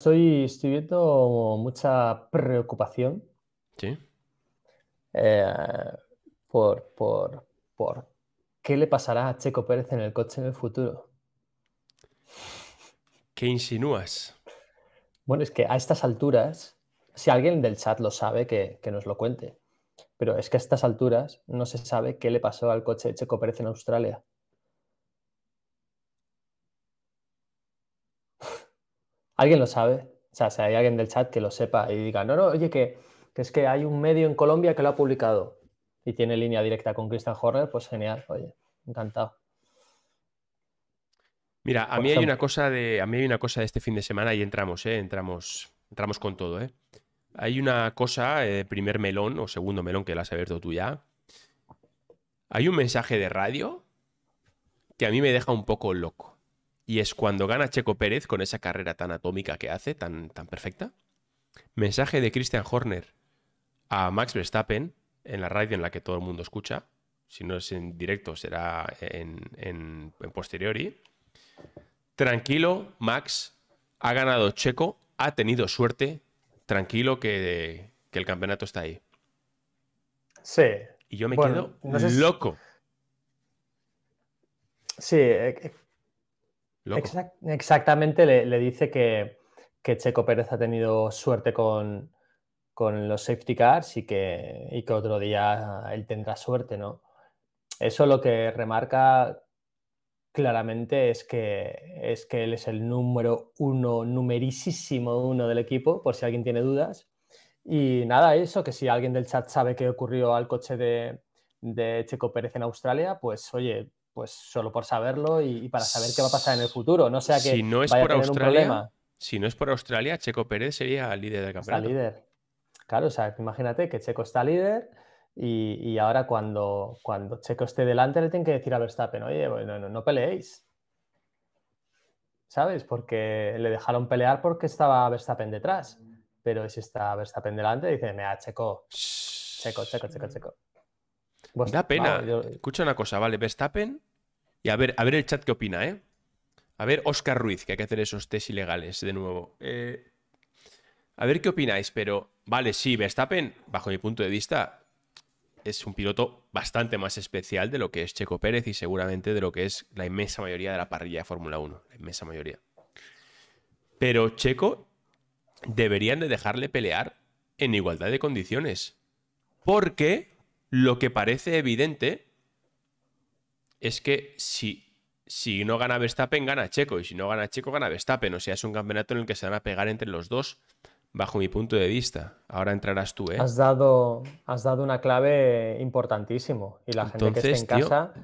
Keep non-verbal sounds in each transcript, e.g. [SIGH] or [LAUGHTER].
Soy, estoy viendo mucha preocupación. Sí. Eh, por, por, por qué le pasará a Checo Pérez en el coche en el futuro. ¿Qué insinúas? Bueno, es que a estas alturas, si alguien del chat lo sabe, que, que nos lo cuente. Pero es que a estas alturas no se sabe qué le pasó al coche de Checo Pérez en Australia. ¿Alguien lo sabe? O sea, si hay alguien del chat que lo sepa y diga, no, no, oye, que, es que hay un medio en Colombia que lo ha publicado y tiene línea directa con Christian Horner, pues genial, oye, encantado. Mira, a mí, hay una cosa de, a mí hay una cosa de este fin de semana y entramos, ¿eh? entramos, entramos con todo. ¿eh? Hay una cosa, eh, primer melón o segundo melón que la has abierto tú ya. Hay un mensaje de radio que a mí me deja un poco loco. Y es cuando gana Checo Pérez con esa carrera tan atómica que hace, tan, tan perfecta. Mensaje de Christian Horner a Max Verstappen en la radio en la que todo el mundo escucha. Si no es en directo, será en, posteriori. Tranquilo, Max. Ha ganado Checo, ha tenido suerte. Tranquilo que, el campeonato está ahí. Sí. Y yo me quedo loco. Sí, eh, eh, exactamente, le, dice que, Checo Pérez ha tenido suerte con, los safety cars y que, que, otro día él tendrá suerte, ¿no? Eso lo que remarca claramente es que, es que él es el número uno, numerísimo uno del equipo, por si alguien tiene dudas. Y nada, eso, que si alguien del chat sabe qué ocurrió al coche de, de Checo Pérez en Australia, pues oye, pues solo por saberlo y, para saber qué va a pasar en el futuro. No sea que si no es por a Australia, Si no es por Australia, Checo Pérez sería el líder del campeonato. líder. Claro, o sea, imagínate que Checo está líder y, ahora cuando, cuando Checo esté delante le tienen que decir a Verstappen, oye, no, no peleéis. ¿Sabes? Porque le dejaron pelear porque estaba Verstappen detrás. Pero si está Verstappen delante, me da Checo, Checo, Checo, Checo, Checo. Pues, da pena. Escucha una cosa, ¿vale? Verstappen y a ver, a ver el chat qué opina, ¿eh? A ver, Oscar Ruiz, que hay que hacer esos test ilegales de nuevo. Eh, a ver qué opináis, pero vale, sí, Verstappen, bajo mi punto de vista, es un piloto bastante más especial de lo que es Checo Pérez y seguramente de lo que es la inmensa mayoría de la parrilla de Fórmula 1, la inmensa mayoría. Pero Checo deberían de dejarle pelear en igualdad de condiciones, porque lo que parece evidente es que si, si no gana Verstappen, gana Checo. Y si no gana Checo, gana Verstappen. O sea, es un campeonato en el que se van a pegar entre los dos, bajo mi punto de vista. Ahora entrarás tú, ¿eh? Has dado, has dado una clave importantísimo. Y la gente que está en casa,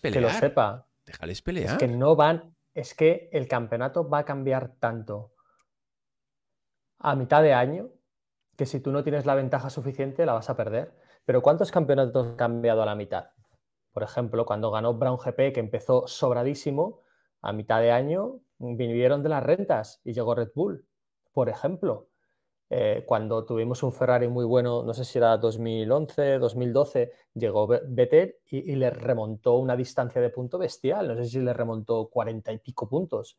que lo sepa. Déjales pelear. que no van... Es que el campeonato va a cambiar tanto a mitad de año que si tú no tienes la ventaja suficiente la vas a perder. Pero ¿cuántos campeonatos han cambiado a la mitad? Por ejemplo, cuando ganó Brown GP, que empezó sobradísimo, a mitad de año vinieron de las rentas y llegó Red Bull. Por ejemplo, eh, cuando tuvimos un Ferrari muy bueno, no sé si era 2011, 2012, llegó Vettel y, le remontó una distancia de punto bestial. No sé si le remontó cuarenta y pico puntos.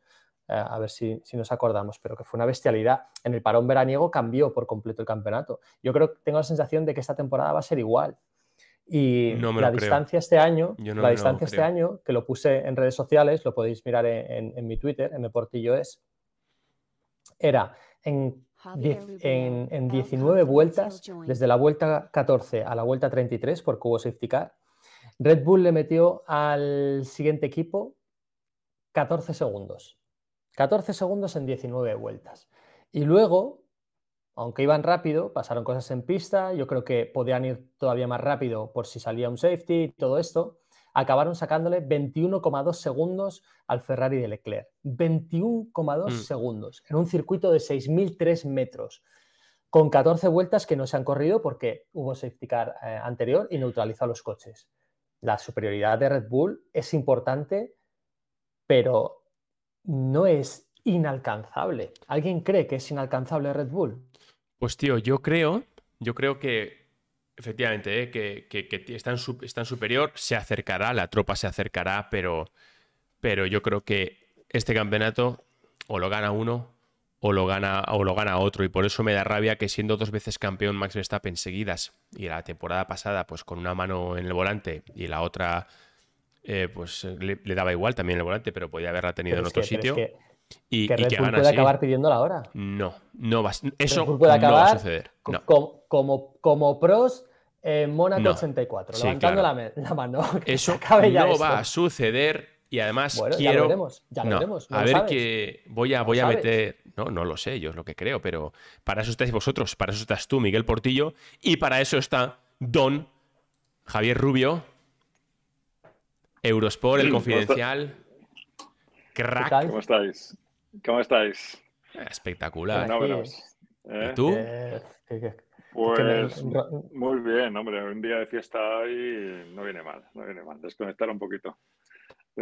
Eh, a ver si, si, nos acordamos, pero que fue una bestialidad. En el parón veraniego cambió por completo el campeonato. Yo creo que tengo la sensación de que esta temporada va a ser igual. Y la distancia este año, la distancia este año, que lo puse en redes sociales, lo podéis mirar en, mi Twitter, en Portillo es, era en, en, en 19 vueltas, desde la vuelta 14 a la vuelta 33, por hubo safety car, Red Bull le metió al siguiente equipo 14 segundos. 14 segundos en 19 vueltas. Y luego aunque iban rápido, pasaron cosas en pista, yo creo que podían ir todavía más rápido por si salía un safety y todo esto, acabaron sacándole 21,2 segundos al Ferrari de Leclerc. 21,2 mm. segundos en un circuito de 6.003 metros, con 14 vueltas que no se han corrido porque hubo safety car eh, anterior y neutralizó los coches. La superioridad de Red Bull es importante, pero no es inalcanzable. ¿Alguien cree que es inalcanzable Red Bull? Pues tío, yo creo, yo creo que efectivamente, ¿eh? que, están, superior, se acercará, la tropa se acercará, pero, pero yo creo que este campeonato o lo gana uno o lo gana, o lo gana otro. Y por eso me da rabia que siendo dos veces campeón Max Verstappen seguidas y la temporada pasada pues con una mano en el volante y la otra eh, pues le, daba igual también el volante, pero podía haberla tenido en otro sitio. Y, que puede acabar pidiendo la No, no va, eso no va a suceder. Como, como, pros en Mónaco 84, levantando la, mano. [LAUGHS] Eso no va a suceder y además quiero... Ya a ver que voy a, voy a meter... No, no lo sé, yo es lo que creo, pero para eso estáis vosotros, para eso estás tú, Miguel Portillo, y para eso está Don Javier Rubio, Eurosport, el confidencial. Crack. ¿Cómo estáis? ¿Cómo estáis? Espectacular. ¿Y ¿eh? tú? pues muy bien, hombre. Un día de fiesta y no viene mal, no viene mal. Desconectar un poquito.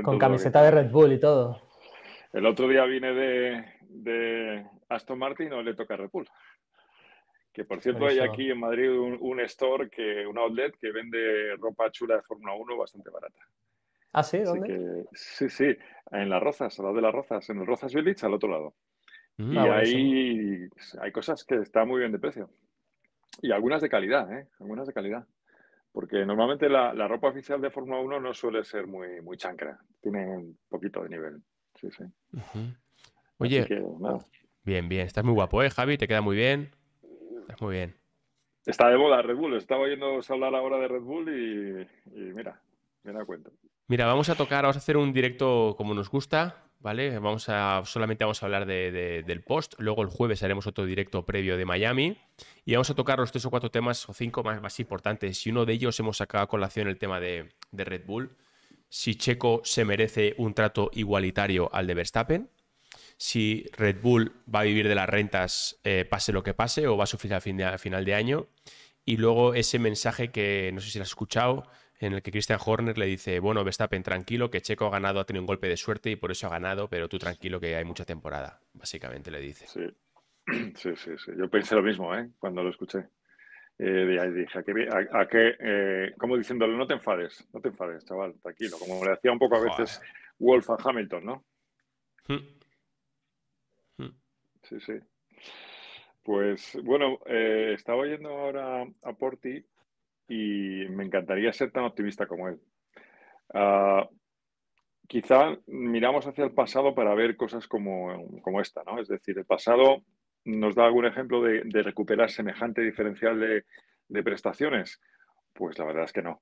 Con camiseta de Red Bull y todo. El otro día vine de, Aston Martin no le toca Red Bull. Que por cierto hay aquí en Madrid un, store, que, un outlet que vende ropa chula de Fórmula 1 bastante barata. ¿Ah, sí? ¿Dónde? sí, sí, en Las Rozas, al lado de Las Rozas, en el Rozas Village, al otro lado. Mm, y ah, ahí hay cosas que están muy bien de precio. Y algunas de calidad, ¿eh? Algunas de calidad. Porque normalmente la, ropa oficial de Fórmula 1 no suele ser muy, muy chancra. Tiene un poquito de nivel. Sí, sí. Oye, bien, bien. Estás muy guapo, ¿eh, Javi? Te queda muy bien. Estás muy bien. Está de bola Red Bull. Estaba a hablar ahora de Red Bull y, y mira, me da cuenta. Mira, vamos a tocar, vamos a hacer un directo como nos gusta, ¿vale? Vamos a, solamente vamos a hablar del post, luego el jueves haremos otro directo previo de Miami y vamos a tocar los tres o cuatro temas o cinco más, más importantes y uno de ellos hemos sacado a colación el tema de, Red Bull, si Checo se merece un trato igualitario al de Verstappen, si Red Bull va a vivir de las rentas eh, pase lo que pase o va a sufrir al fin final de año y luego ese mensaje que no sé si lo has escuchado en el que Christian Horner le dice, bueno, Verstappen, tranquilo, que Checo ha ganado, ha tenido un golpe de suerte y por eso ha ganado, pero tú tranquilo que hay mucha temporada, básicamente le dice. Sí, [CLEARS THROAT] sí, sí, yo pensé lo mismo ¿eh? cuando lo escuché. Eh, dije, ¿a qué, a, eh, como diciéndole, no te enfades, no te enfades, chaval, tranquilo, como le hacía un poco a veces Wolf a Hamilton, ¿no? Hmm. Hmm. Sí, sí. Pues bueno, eh, estaba oyendo ahora a Porti y me encantaría ser tan optimista como él. Ah, quizá miramos hacia el pasado para ver cosas como, esta, ¿no? Es decir, el pasado nos da algún ejemplo de, recuperar semejante diferencial de, prestaciones. Pues la verdad es que no.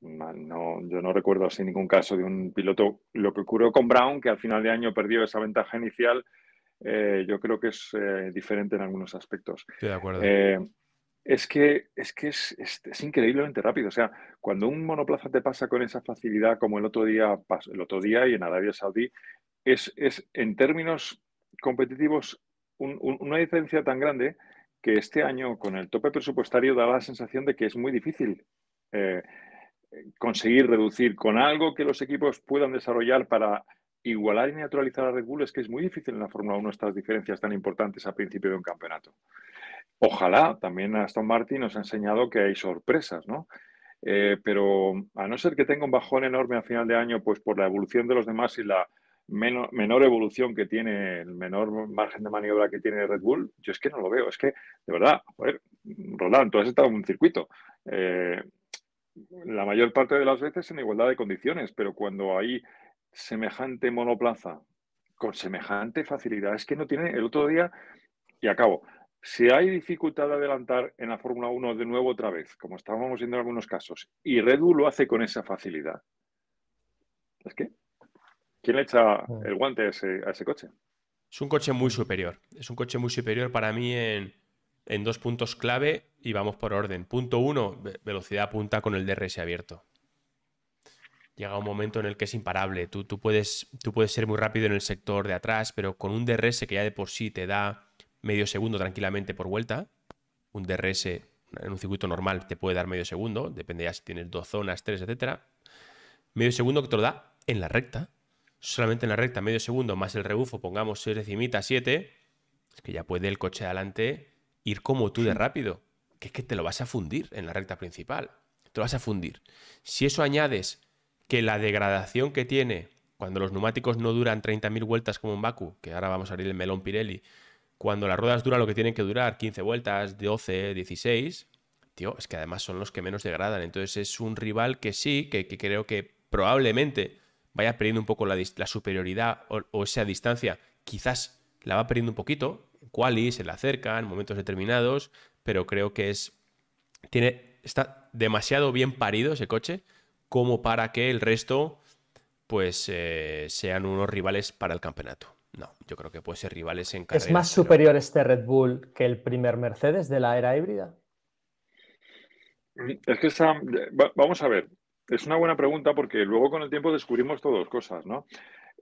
Yo no recuerdo así ningún caso de un piloto. Lo que ocurrió con Brown, que al final de año perdió esa ventaja inicial, eh, yo creo que es eh, diferente en algunos aspectos. de acuerdo. Eh, es que es, que es, increíblemente rápido. O sea, cuando un monoplaza te pasa con esa facilidad como el otro día, el otro día y en Arabia Saudí, es, en términos competitivos una diferencia tan grande que este año con el tope presupuestario da la sensación de que es muy difícil eh, conseguir reducir con algo que los equipos puedan desarrollar para igualar y neutralizar a Red Bull es que es muy difícil en la Fórmula 1 estas diferencias tan importantes al principio de un campeonato. Ojalá, también Aston Martin nos ha enseñado que hay sorpresas, ¿no? Eh, pero a no ser que tenga un bajón enorme a final de año, pues por la evolución de los demás y la menor, evolución que tiene, el menor margen de maniobra que tiene Red Bull, yo es que no lo veo. Es que, de verdad, joder, Roland, tú has estado en un circuito. Eh, la mayor parte de las veces en igualdad de condiciones, pero cuando hay semejante monoplaza con semejante facilidad, es que no tiene. El otro día, y acabo, si hay dificultad de adelantar en la Fórmula 1 de nuevo otra vez, como estábamos viendo en algunos casos, y Red lo hace con esa facilidad, es que, ¿quién le echa ah. el guante a ese, coche? Es un coche muy superior. Es un coche muy superior para mí en, dos puntos clave y vamos por orden. Punto uno, velocidad punta con el DRS abierto. Llega un momento en el que es imparable. Tú, tú, puedes, tú puedes ser muy rápido en el sector de atrás, pero con un DRS que ya de por sí te da medio segundo tranquilamente por vuelta. Un DRS en un circuito normal te puede dar medio segundo, depende ya si tienes dos zonas, tres, etcétera. Medio segundo que te lo da en la recta. Solamente en la recta, medio segundo más el rebufo, pongamos 6 decimitas, 7. Es que ya puede el coche adelante ir como tú de rápido. Que es que te lo vas a fundir en la recta principal. Te lo vas a fundir. Si eso añades que la degradación que tiene cuando los neumáticos no duran 30.000 vueltas como en Baku, que ahora vamos a abrir el melón Pirelli, cuando las ruedas duran lo que tienen que durar, 15 vueltas, 12, 16, tío, es que además son los que menos degradan. Entonces es un rival que sí, que, creo que probablemente vaya perdiendo un poco la, superioridad o, esa distancia. Quizás la va perdiendo un poquito, quali se la acerca en momentos determinados, pero creo que es. Tiene, está demasiado bien parido ese coche como para que el resto pues eh, sean unos rivales para el campeonato. No, yo creo que puede ser rivales en carrera. ¿Es más superior este Red Bull que el primer Mercedes de la era híbrida? Es que Vamos a ver. Es una buena pregunta porque luego con el tiempo descubrimos todas cosas, ¿no?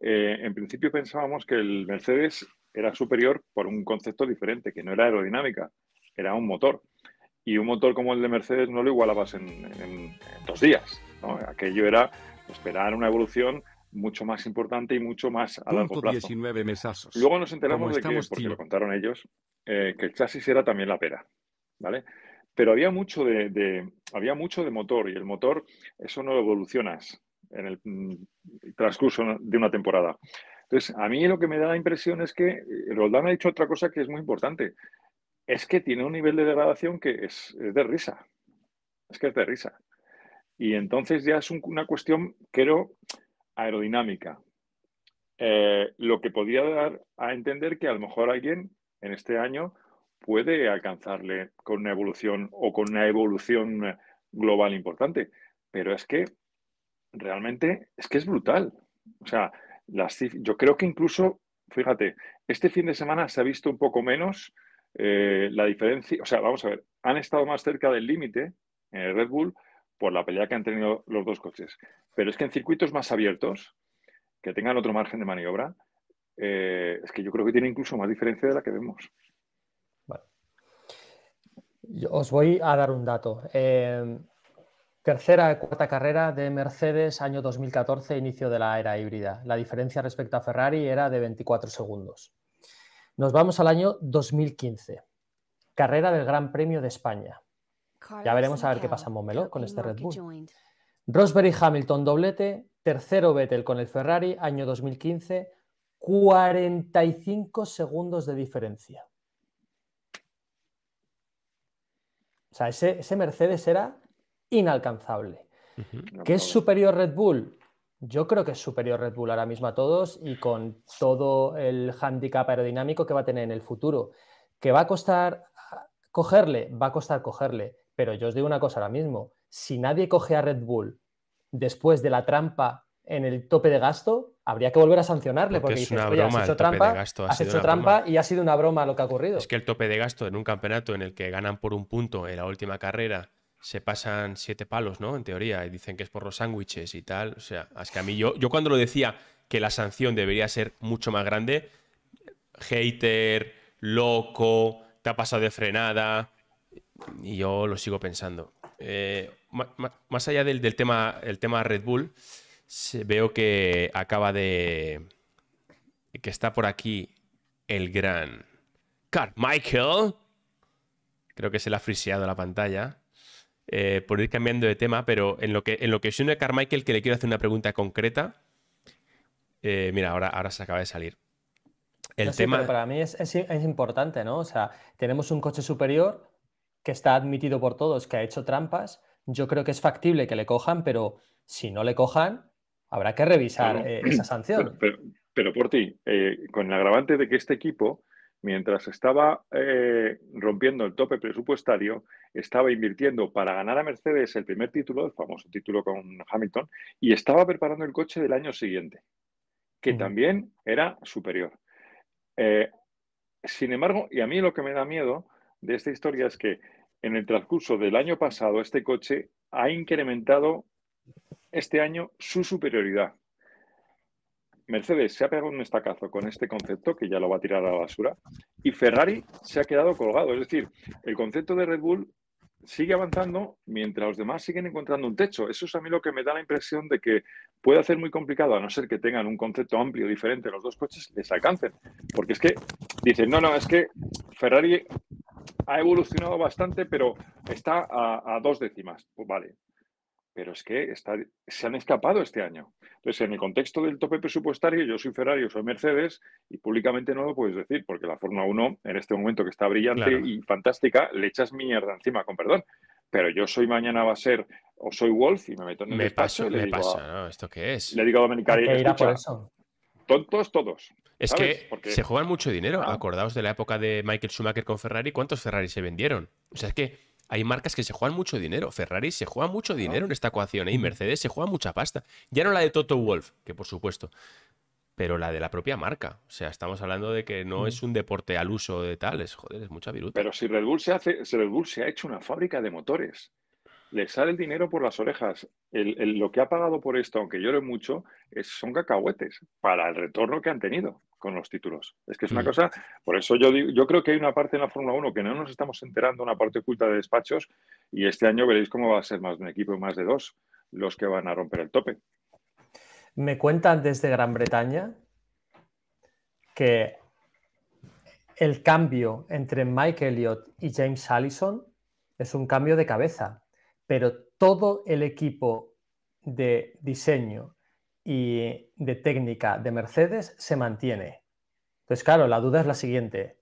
Eh, en principio pensábamos que el Mercedes era superior por un concepto diferente, que no era aerodinámica, era un motor. Y un motor como el de Mercedes no lo igualabas en, dos días. Aquello era esperar una evolución mucho más importante y mucho más a largo plazo. 19 mesazos. Luego nos enteramos de que, porque lo contaron ellos, eh, que el chasis era también la pera, ¿vale? Pero había mucho de, había mucho de motor y el motor, eso no lo evolucionas en el mm, transcurso de una temporada. Entonces, a mí lo que me da la impresión es que eh, Roldán ha dicho otra cosa que es muy importante. Es que tiene un nivel de degradación que es, de risa. Es que es de risa. Y entonces ya es una cuestión, creo, aerodinámica. Eh, lo que podría dar a entender que a lo mejor alguien en este año puede alcanzarle con una evolución o con una evolución global importante. Pero es que realmente es que es brutal. O sea, las, yo creo que incluso, fíjate, este fin de semana se ha visto un poco menos eh, la diferencia. O sea, vamos a ver, han estado más cerca del límite en el Red Bull, por la pelea que han tenido los dos coches. Pero es que en circuitos más abiertos, que tengan otro margen de maniobra, eh, es que yo creo que tiene incluso más diferencia de la que vemos. Vale. os voy a dar un dato. ...tercera em, tercera, cuarta carrera de Mercedes, año 2014, inicio de la era híbrida. La diferencia respecto a Ferrari era de 24 segundos. Nos vamos al año 2015, carrera del Gran Premio de España. Ya veremos a ver qué pasa en Montmeló con este Red Bull. Rosberg Hamilton doblete, tercero Vettel con el Ferrari, año 2015, 45 segundos de diferencia. O sea, ese, Mercedes era inalcanzable. que ¿Qué es superior Red Bull? Yo creo que es superior Red Bull ahora mismo a todos y con todo el hándicap aerodinámico que va a tener en el futuro. ¿Que va a costar cogerle? Va a costar cogerle. Pero yo os digo una cosa ahora mismo, si nadie coge a Red Bull después de la trampa en el tope de gasto, habría que volver a sancionarle porque, hecho trampa, ha hecho trampa y ha sido una broma lo que ha ocurrido. Es que el tope de gasto en un campeonato en el que ganan por un punto en la última carrera se pasan siete palos, ¿no? En teoría, y dicen que es por los sándwiches y tal. O sea, es que a mí yo, yo cuando lo decía que la sanción debería ser mucho más grande, hater, loco, te ha pasado de frenada, y yo lo sigo pensando. Eh, más allá del, tema, el tema Red Bull, veo que acaba de. que está por aquí el gran Carmichael. Creo que se le ha friseado la pantalla. Eh, por ir cambiando de tema, pero en lo que, en lo que Carmichael, que le quiero hacer una pregunta concreta. Eh, mira, ahora, ahora se acaba de salir. El tema. para mí es, es importante, ¿no? O sea, tenemos un coche superior que está admitido por todos que ha hecho trampas, yo creo que es factible que le cojan, pero si no le cojan, habrá que revisar eh, esa sanción. Pero, por ti, eh, con el agravante de que este equipo, mientras estaba eh, rompiendo el tope presupuestario, estaba invirtiendo para ganar a Mercedes el primer título, el famoso título con Hamilton, y estaba preparando el coche del año siguiente, que mm. también era superior. sin embargo, y a mí lo que me da miedo de esta historia es que en el transcurso del año pasado este coche ha incrementado este año su superioridad. Mercedes se ha pegado un estacazo con este concepto que ya lo va a tirar a la basura y Ferrari se ha quedado colgado. Es decir, el concepto de Red Bull sigue avanzando mientras los demás siguen encontrando un techo. Eso es a mí lo que me da la impresión de que puede hacer muy complicado, a no ser que tengan un concepto amplio diferente, los dos coches les alcancen. Porque es que dicen, no, no, es que Ferrari ha evolucionado bastante, pero está a, dos décimas. Pues vale, pero es que se han escapado este año. Entonces, en el contexto del tope presupuestario, yo soy Ferrari, soy Mercedes, y públicamente no lo puedes decir, porque la Fórmula 1, en este momento que está brillante y fantástica, le echas mierda encima, con perdón. Pero yo soy mañana va a ser, o soy Wolf, y me meto en el paso, le me pasa, ¿no? ¿Esto qué es? Le digo a tontos todos. Es que se juegan mucho dinero. Ah. Acordaos de la época de Michael Schumacher con Ferrari, ¿cuántos Ferrari se vendieron? O sea, es que hay marcas que se juegan mucho dinero. Ferrari se juega mucho dinero en esta ecuación, ¿eh? y Mercedes se juega mucha pasta. Ya no la de Toto Wolf, que por supuesto, pero la de la propia marca. O sea, estamos hablando de que no es un deporte al uso de tal, es, joder, es mucha viruta. Pero si Red Bull se hace, si Red Bull se ha hecho una fábrica de motores le sale el dinero por las orejas. lo que ha pagado por esto, aunque llore mucho, es, son cacahuetes para el retorno que han tenido con los títulos. Es que es una mm. cosa, por eso yo, yo creo que hay una parte en la Fórmula 1 que no nos estamos enterando, una parte oculta de despachos, y este año veréis cómo va a ser más de un equipo, más de dos, los que van a romper el tope. Me cuentan desde Gran Bretaña que el cambio entre Mike Elliott y James Allison es un cambio de cabeza pero todo el equipo de diseño y de técnica de Mercedes se mantiene. Entonces, claro, la duda es la siguiente,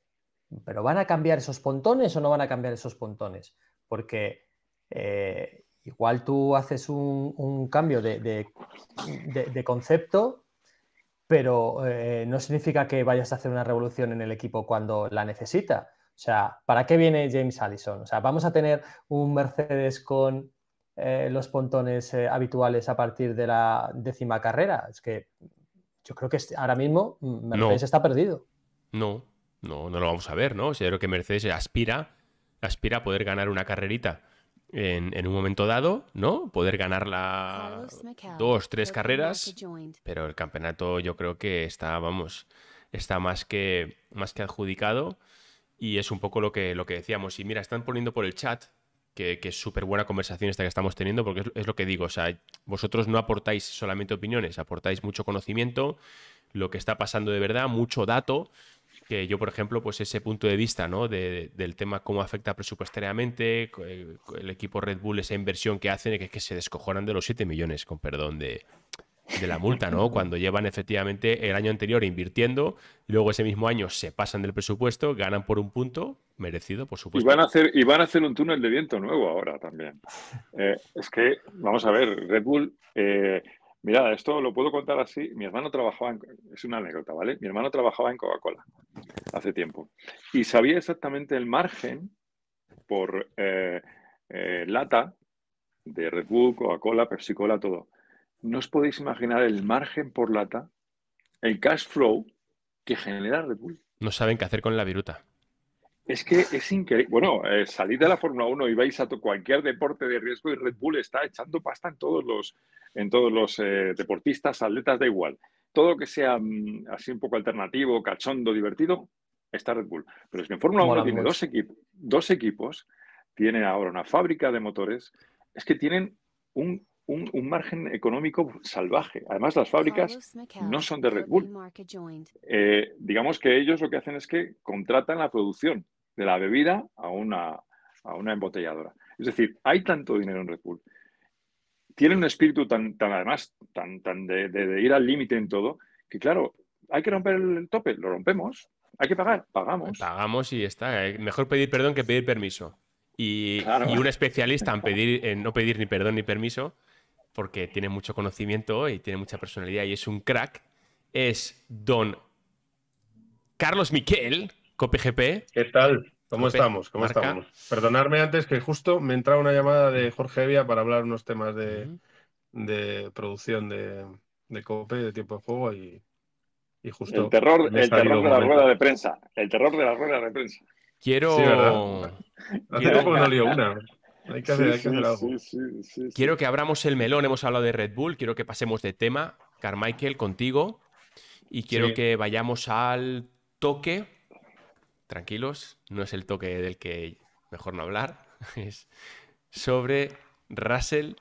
¿pero van a cambiar esos pontones o no van a cambiar esos pontones? Porque eh, igual tú haces un, cambio de, concepto, pero eh, no significa que vayas a hacer una revolución en el equipo cuando la necesita. O sea, ¿para qué viene James Allison? O sea, vamos a tener un Mercedes con eh, los pontones eh, habituales a partir de la décima carrera. Es que yo creo que ahora mismo mm, Mercedes está perdido. No, no, no lo vamos a ver, ¿no? O sea, yo creo que Mercedes aspira, aspira a poder ganar una carrerita. En, un momento dado, ¿no? Poder ganar la dos, tres carreras, pero el campeonato yo creo que está, vamos, está más que, más que adjudicado y es un poco lo que, lo que decíamos. Y mira, están poniendo por el chat, que, es súper buena conversación esta que estamos teniendo, porque es, lo que digo, o sea, vosotros no aportáis solamente opiniones, aportáis mucho conocimiento, lo que está pasando de verdad, mucho dato, que yo, por ejemplo, pues ese punto de vista, ¿no? del tema cómo afecta presupuestariamente, eh, el, equipo Red Bull, esa inversión que hacen, que es que se descojonan de los 7 millones, con perdón, de, de la multa, ¿no? Cuando llevan efectivamente el año anterior invirtiendo, luego ese mismo año se pasan del presupuesto, ganan por un punto, merecido, por supuesto. Y van a hacer, y van a hacer un túnel de viento nuevo ahora también. [LAUGHS] Eh, es que, vamos a ver, Red Bull, eh, mira, esto lo puedo contar así. Mi hermano trabajaba, en, es una anécdota, ¿vale? Mi hermano trabajaba en Coca-Cola hace tiempo y sabía exactamente el margen por eh, eh, lata de Red Bull, Coca-Cola, Pepsi-Cola, todo no os podéis imaginar el margen por lata, el cash flow que genera Red Bull. No saben qué hacer con la viruta. Es que es increíble. Bueno, eh, salid de la Fórmula 1 y vais a cualquier deporte de riesgo y Red Bull está echando pasta en todos los, en todos los eh, deportistas, atletas, da igual. Todo que sea mm, así un poco alternativo, cachondo, divertido, está Red Bull. Pero es que en Fórmula 1 tiene dos, dos equipos, tienen ahora una fábrica de motores, es que tienen un un, margen económico salvaje. Además, las fábricas no son de Red Bull. Eh, digamos que ellos lo que hacen es que contratan la producción de la bebida a una, a una embotelladora. Es decir, hay tanto dinero en Red Bull. Tienen un espíritu tan, tan además, tan, tan de, ir al límite en todo, que claro, hay que romper el tope, lo rompemos. Hay que pagar, pagamos. Pagamos y está. Eh, mejor pedir perdón que pedir permiso. Y, y, un especialista en pedir en no pedir ni perdón ni permiso porque tiene mucho conocimiento y tiene mucha personalidad y es un crack, es don Carlos Miquel, COPGP. ¿Qué tal? ¿Cómo estamos? ¿Cómo estamos? Perdonadme antes que justo me entraba una llamada de Jorge Evia para hablar unos temas de, producción de, de, COPE, de tiempo de juego y, justo. El terror, de la rueda de prensa. El terror de la rueda de prensa. Quiero. Sí, una quiero que abramos el melón, hemos hablado de Red Bull, quiero que pasemos de tema, Carmichael, contigo, y quiero que vayamos al toque. Tranquilos, no es el toque del que mejor no hablar, [LAUGHS] es sobre Russell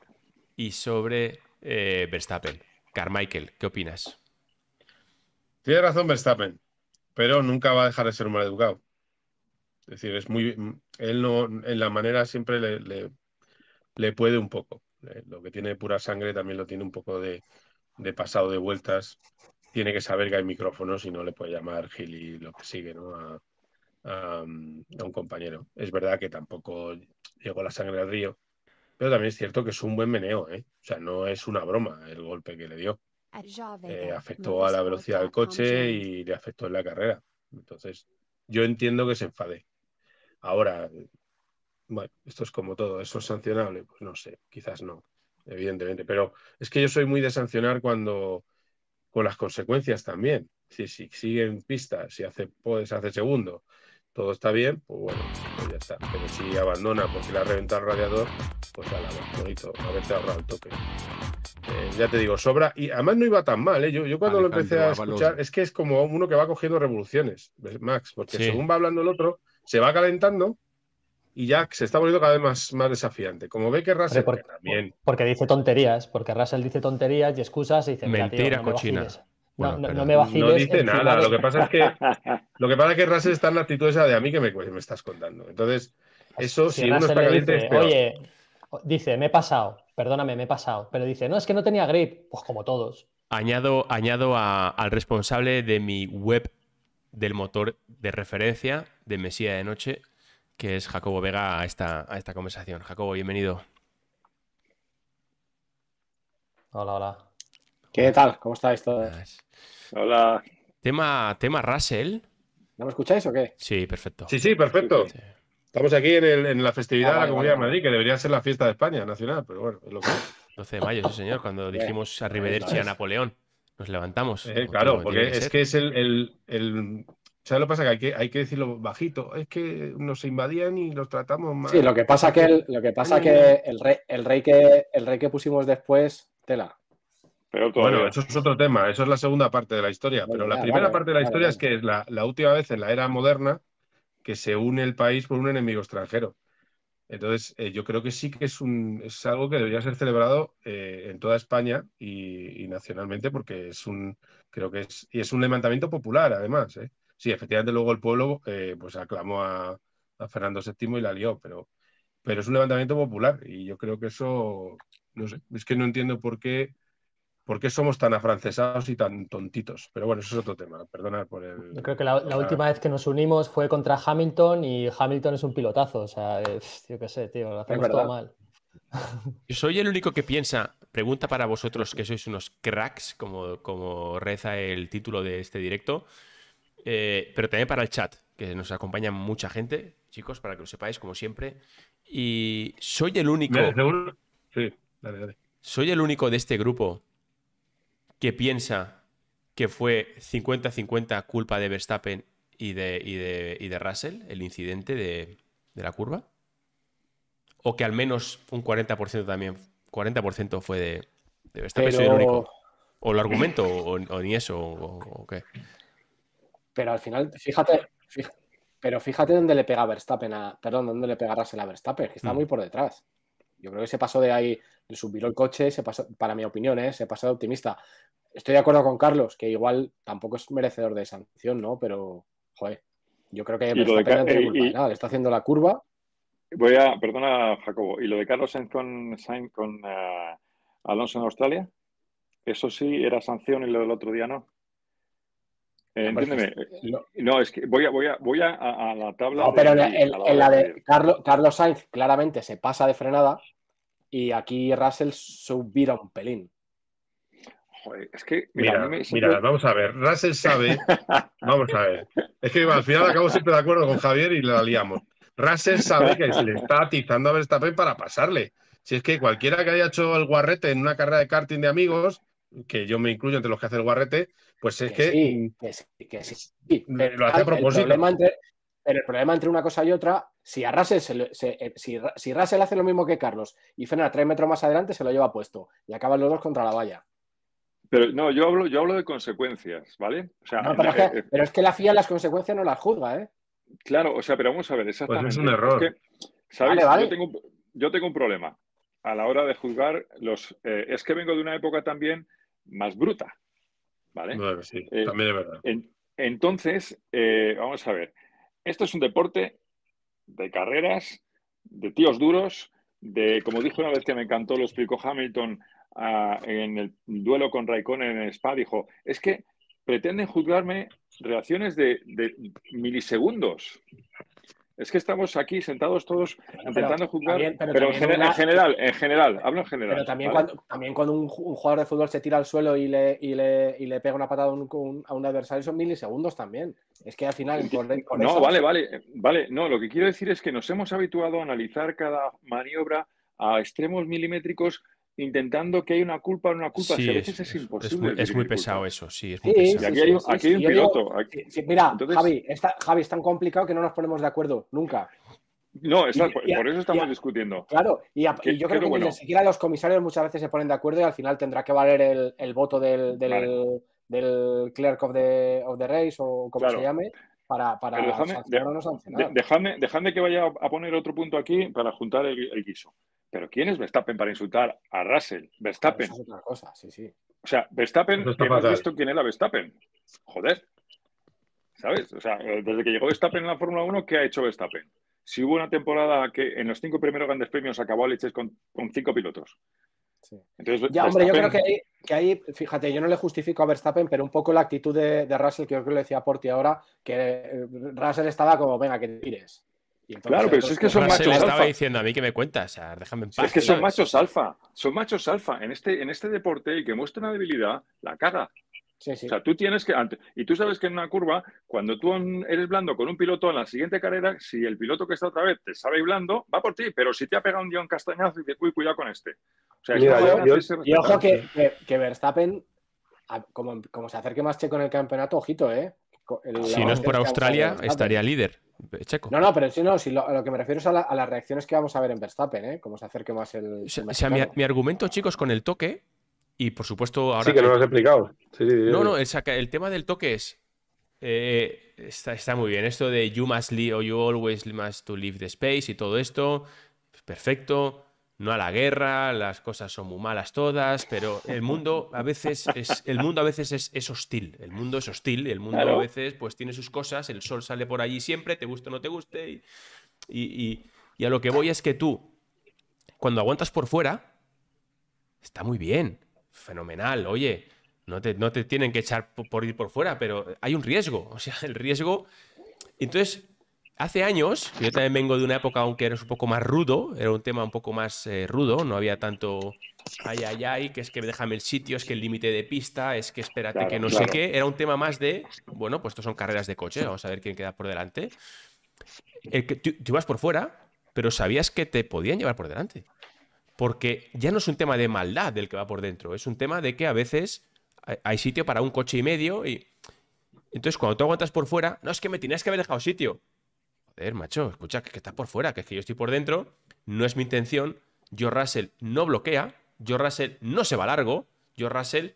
y sobre eh, Verstappen. Carmichael, ¿qué opinas? Tiene razón Verstappen, pero nunca va a dejar de ser un mal educado. Es decir, es muy. Él no. En la manera siempre le, le, puede un poco. Eh, lo que tiene pura sangre también lo tiene un poco de, pasado de vueltas. Tiene que saber que hay micrófonos y no le puede llamar Gil y lo que sigue, ¿no? A, un compañero. Es verdad que tampoco llegó la sangre al río, pero también es cierto que es un buen meneo, ¿eh? O sea, no es una broma el golpe que le dio. Ah, eh, afectó a la velocidad del coche y le afectó en la carrera. Entonces, yo entiendo que se enfade. Ahora, bueno, esto es como todo, ¿eso es sancionable? Pues no sé, quizás no, evidentemente. Pero es que yo soy muy de sancionar cuando, con las consecuencias también. Si, sigue en pista, si hace, puedes hace segundo, todo está bien, pues bueno, ya está. Pero si abandona porque le ha reventado el radiador, pues vez, bonito, verte ahorrado el toque. Eh, ya te digo, sobra. Y además no iba tan mal, ¿eh? Yo, cuando lo empecé a escuchar, es que es como uno que va cogiendo revoluciones, Max, porque según va hablando el otro, se va calentando y ya se está volviendo cada vez más, más desafiante. Como ve que Russell porque, también. Porque dice tonterías, porque Russell dice tonterías y excusas y dice. Mentira, no no, me vaciles. No dice nada. Lo que pasa es que [LAUGHS] lo que pasa es que Russell está en la actitud esa de a mí que me, estás contando. Entonces, pues eso si, uno está Dice, Oye, dice, me he pasado, perdóname, me he pasado. Pero dice, no, es que no tenía grip. Pues como todos. Añado, añado al responsable de mi web del motor de referencia de Mesía de Noche, que es Jacobo Vega, a esta, a esta conversación. Jacobo, bienvenido. Hola, hola. ¿Qué tal? ¿Cómo estáis todos? Hola. Tema, tema Russell. ¿No me escucháis o qué? Sí, perfecto. Sí, sí, perfecto. Estamos aquí en, la festividad ah, de la Comunidad de Madrid, que debería ser la fiesta de España nacional, pero bueno, es lo que 12 de mayo, sí, señor, cuando dijimos a Arrivederci a Napoleón nos levantamos. Eh, claro, porque es que es el, el, lo que pasa? Que hay, que hay que decirlo bajito. Es que nos invadían y los tratamos mal. Sí, lo que pasa que lo que, pasa que el, rey, el, rey que el rey que pusimos después, tela. Pero Bueno, eso es otro tema. Eso es la segunda parte de la historia. pero la primera parte de la historia es que es la, la, última vez en la era moderna que se une el país por un enemigo extranjero. Entonces, eh, yo creo que sí que es, un, es algo que debería ser celebrado eh, en toda España y, nacionalmente, porque es un, creo que es, es un levantamiento popular, además. ¿eh? Sí, efectivamente, luego el pueblo pues aclamó a, Fernando VII y la lió, pero, pero es un levantamiento popular y yo creo que eso, no sé, es que no entiendo por qué ¿Por qué somos tan afrancesados y tan tontitos? Pero bueno, eso es otro tema. Perdonad por el. Yo creo que la, ah. última vez que nos unimos fue contra Hamilton y Hamilton es un pilotazo. O sea, eh, yo qué sé, tío, lo hacemos todo mal. [LAUGHS] Soy el único que piensa, pregunta para vosotros que sois unos cracks, como, como reza el título de este directo, eh, pero también para el chat, que nos acompaña mucha gente, chicos, para que lo sepáis, como siempre. Y soy el único. sí, dale, dale. Soy el único de este grupo que piensa que fue 50-50 culpa de Verstappen y de, de, y Russell, el incidente de, la curva? ¿O que al menos un 40% también, 40% fue de, Verstappen? ¿O el argumento, o, ni eso, o, qué? Pero al final, fíjate, pero fíjate dónde le pega Verstappen a, perdón, dónde le pega Russell a Verstappen, que está mm. muy por detrás. Yo creo que se pasó de ahí, le subió el coche, se pasó, para mi opinión, ¿eh? se pasó de optimista estoy de acuerdo con Carlos, que igual tampoco es merecedor de sanción, ¿no? Pero, joder, yo creo que le está haciendo la curva. Voy a, perdona Jacobo, ¿y lo de Carlos Sainz con, con eh, Alonso en Australia? Eso sí era sanción y lo del otro día no. Eh, entiéndeme. Eh, no. es que voy a, voy a, voy a, la tabla. No, pero en, la, de, Carlos, Carlos Sainz claramente se pasa de frenada y aquí Russell subirá un pelín es que, mira, vamos a ver, Russell sabe, vamos a ver, es que al final acabo siempre de acuerdo con Javier y la liamos. Russell sabe que se le está atizando a Verstappen para pasarle. Si es que cualquiera que haya hecho el guarrete en una carrera de karting de amigos, que yo me incluyo entre los que hace el guarrete, pues es que, mm, lo hace a propósito. El problema entre, una cosa y otra, si a Russell, se eh, si, hace lo mismo que Carlos y frena tres metros más adelante, se lo lleva puesto y acaban los dos contra la valla. Pero no, yo hablo, yo hablo de consecuencias, ¿vale? Eh, eh, pero, es que, la FIA las consecuencias no las juzga, ¿eh? Claro, o sea, pero vamos a ver, exactamente. Pues es un error. ¿sabes? Yo, tengo, un problema a la hora de juzgar los. Eh, es que vengo de una época también más bruta, ¿vale? sí, también es verdad. entonces, vamos a ver. Esto es un deporte de carreras, de tíos duros, de, como dijo una vez que me encantó, lo explicó Hamilton en el duelo con Raikkonen en el Spa, dijo, es que pretenden juzgarme reacciones de, milisegundos. Es que estamos aquí sentados todos intentando juzgar, pero, en, general, en general, hablo en general. Pero también, cuando, un, jugador de fútbol se tira al suelo y le, le, pega una patada a un, adversario son milisegundos también. Es que al final... no, vale, vale, vale. No, lo que quiero decir es que nos hemos habituado a analizar cada maniobra a extremos milimétricos intentando que hay una culpa o una culpa. a veces es, imposible. Es muy, pesado eso, sí, es muy pesado. aquí, hay, un piloto. mira, Javi, Javi, es tan complicado que no nos ponemos de acuerdo nunca. No, por, eso estamos discutiendo. Claro, y, yo creo que ni siquiera los comisarios muchas veces se ponen de acuerdo y al final tendrá que valer el, voto del, del, clerk of the, race o como se llame para, para dejame Dejadme, que vaya a poner otro punto aquí para juntar el guiso. ¿Pero quién es Verstappen para insultar a Russell? Verstappen. es otra cosa, sí, sí. O sea, Verstappen, hemos visto quién era Verstappen. Joder. ¿Sabes? O sea, eh, desde que llegó Verstappen en la Fórmula 1, ¿qué ha hecho Verstappen? Si hubo una temporada que en los cinco primeros grandes premios acabó a leches con, cinco pilotos. Sí. Entonces, ya, hombre, yo creo que ahí, fíjate, yo no le justifico a Verstappen, pero un poco la actitud de, Russell, que yo creo que le decía Porti ahora, que eh, Russell estaba como, venga, que tires claro, pero si es que son machos alfa. estaba diciendo a mí que me cuentas, déjame en paz. es que son machos alfa, son machos alfa. En este, en este deporte, el que muestra una debilidad, la caga. O sea, tú tienes que. Y tú sabes que en una curva, cuando tú eres blando con un piloto en la siguiente carrera, si el piloto que está otra vez te sabe blando, va por ti, pero si te ha pegado un guión castañazo y te uy, cuidado con este. O sea, y, ojo que, Verstappen, como, como, se acerque más Checo en el campeonato, ojito, ¿eh? si no es por Australia, estaría líder. No, no, pero si no, si lo, que me refiero es a, las reacciones que vamos a ver en Verstappen, ¿eh? Cómo se acerque más el. O sea, mi, argumento, chicos, con el toque, y por supuesto ahora. Sí, que, lo has explicado. no, no, el, tema del toque es. Eh, está, está, muy bien. Esto de you must leave o you always must to leave the space y todo esto. Perfecto no a la guerra, las cosas son muy malas todas, pero el mundo a veces es, el mundo a veces es, hostil, el mundo es hostil, el mundo a veces pues tiene sus cosas, el sol sale por allí siempre, te guste o no te guste, y, a lo que voy es que tú, cuando aguantas por fuera, está muy bien, fenomenal, oye, no te, no te tienen que echar por, por ir por fuera, pero hay un riesgo, o sea, el riesgo... Entonces, Hace años, yo también vengo de una época, aunque eres un poco más rudo, era un tema un poco más eh, rudo, no había tanto ay, ay, ay, que es que déjame el sitio, es que el límite de pista, es que espérate que no sé qué. Era un tema más de, bueno, pues esto son carreras de coche, vamos a ver quién queda por delante. tú, vas por fuera, pero sabías que te podían llevar por delante. Porque ya no es un tema de maldad del que va por dentro, es un tema de que a veces hay sitio para un coche y medio y... Entonces, cuando tú aguantas por fuera, no es que me tenías que haber dejado sitio macho, escucha, que, está por fuera, que es que yo estoy por dentro, no es mi intención, yo Russell no bloquea, yo Russell no se va largo, yo Russell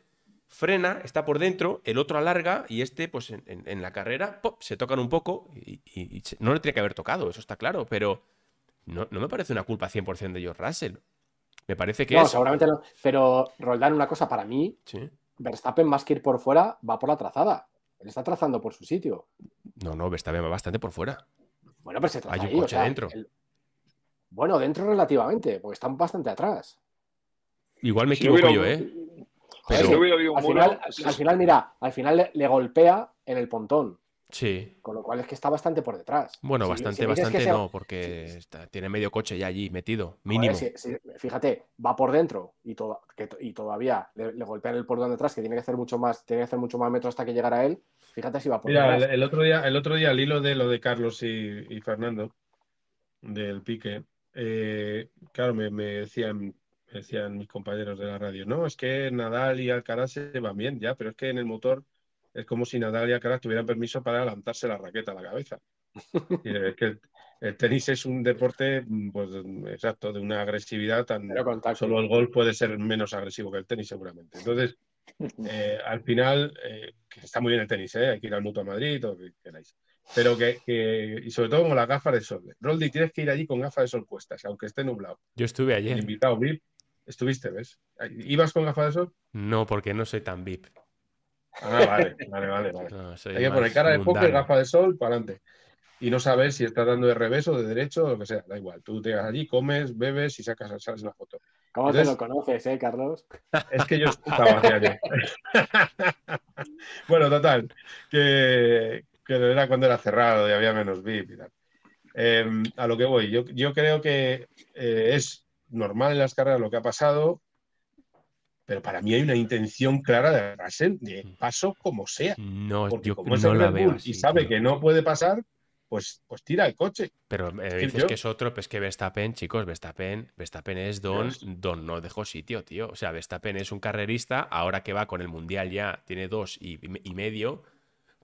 frena, está por dentro, el otro alarga y este, pues en, la carrera, se tocan un poco y, no le tiene que haber tocado, eso está claro, pero no, me parece una culpa 100% de George Russell. Me parece que no, seguramente no. Pero Roldán, una cosa para mí, Verstappen más que ir por fuera, va por la trazada. Él está trazando por su sitio. No, no, Verstappen va bastante por fuera. Bueno, pero se trata Hay un dentro. Bueno, dentro relativamente, porque están bastante atrás. Igual me equivoco yo, ¿eh? Pues al, final, mira, al final le golpea en el pontón. Con lo cual es que está bastante por detrás. Bueno, bastante, bastante no, porque tiene medio coche ya allí metido, mínimo. fíjate, va por dentro y, todavía le, golpean el portón detrás, que tiene que hacer mucho más, tiene que hacer mucho más metro hasta que llegara a él. Fíjate si va por El, otro día, el otro día, al hilo de lo de Carlos y, Fernando, del pique, eh, claro, me, decían decían mis compañeros de la radio, no, es que Nadal y Alcaraz se van bien ya, pero es que en el motor es como si Natalia Caras tuviera permiso para lanzarse la raqueta a la cabeza. que el, tenis es un deporte, mm, pues exacto, de una agresividad tan. Solo el golf puede ser menos agresivo que el tenis, seguramente. Entonces, eh, al final, eh, está muy bien el tenis, ¿eh? hay que ir al Mutua Madrid, o que queráis. Pero que, y sobre todo con las gafas de sol. Roldi, tienes que ir allí con gafas de sol puestas, aunque esté nublado. Yo estuve allí. Invitado VIP, estuviste, ¿ves? ¿Ibas con gafas de sol? No, porque no soy tan VIP. Ah, vale, vale, vale. [LAUGHS] Hay que poner cara de y gafa de sol, para adelante. Y no saber si estás dando de revés o de derecho o lo que sea, da igual. Tú te vas allí, comes, bebes y sacas, sales la foto. ¿Cómo te lo conoces, eh, Carlos? Es que yo estaba allí. [LAUGHS] bueno, total, que, que, era cuando era cerrado y había menos VIP y tal. Em, a lo que voy, yo, yo creo que eh, es normal en las carreras lo que ha pasado, pero para mí hay una intención clara de de mm. paso como sea. No, yo como no la veo. Bull y sabe que no puede pasar, pues, pues tira el coche. Pero me eh, dices que es otro, pues que Verstappen, chicos, Vestapen es don, don no dejó sitio, tío. O sea, Vestapen es un carrerista, ahora que va con el Mundial ya, tiene dos y, y medio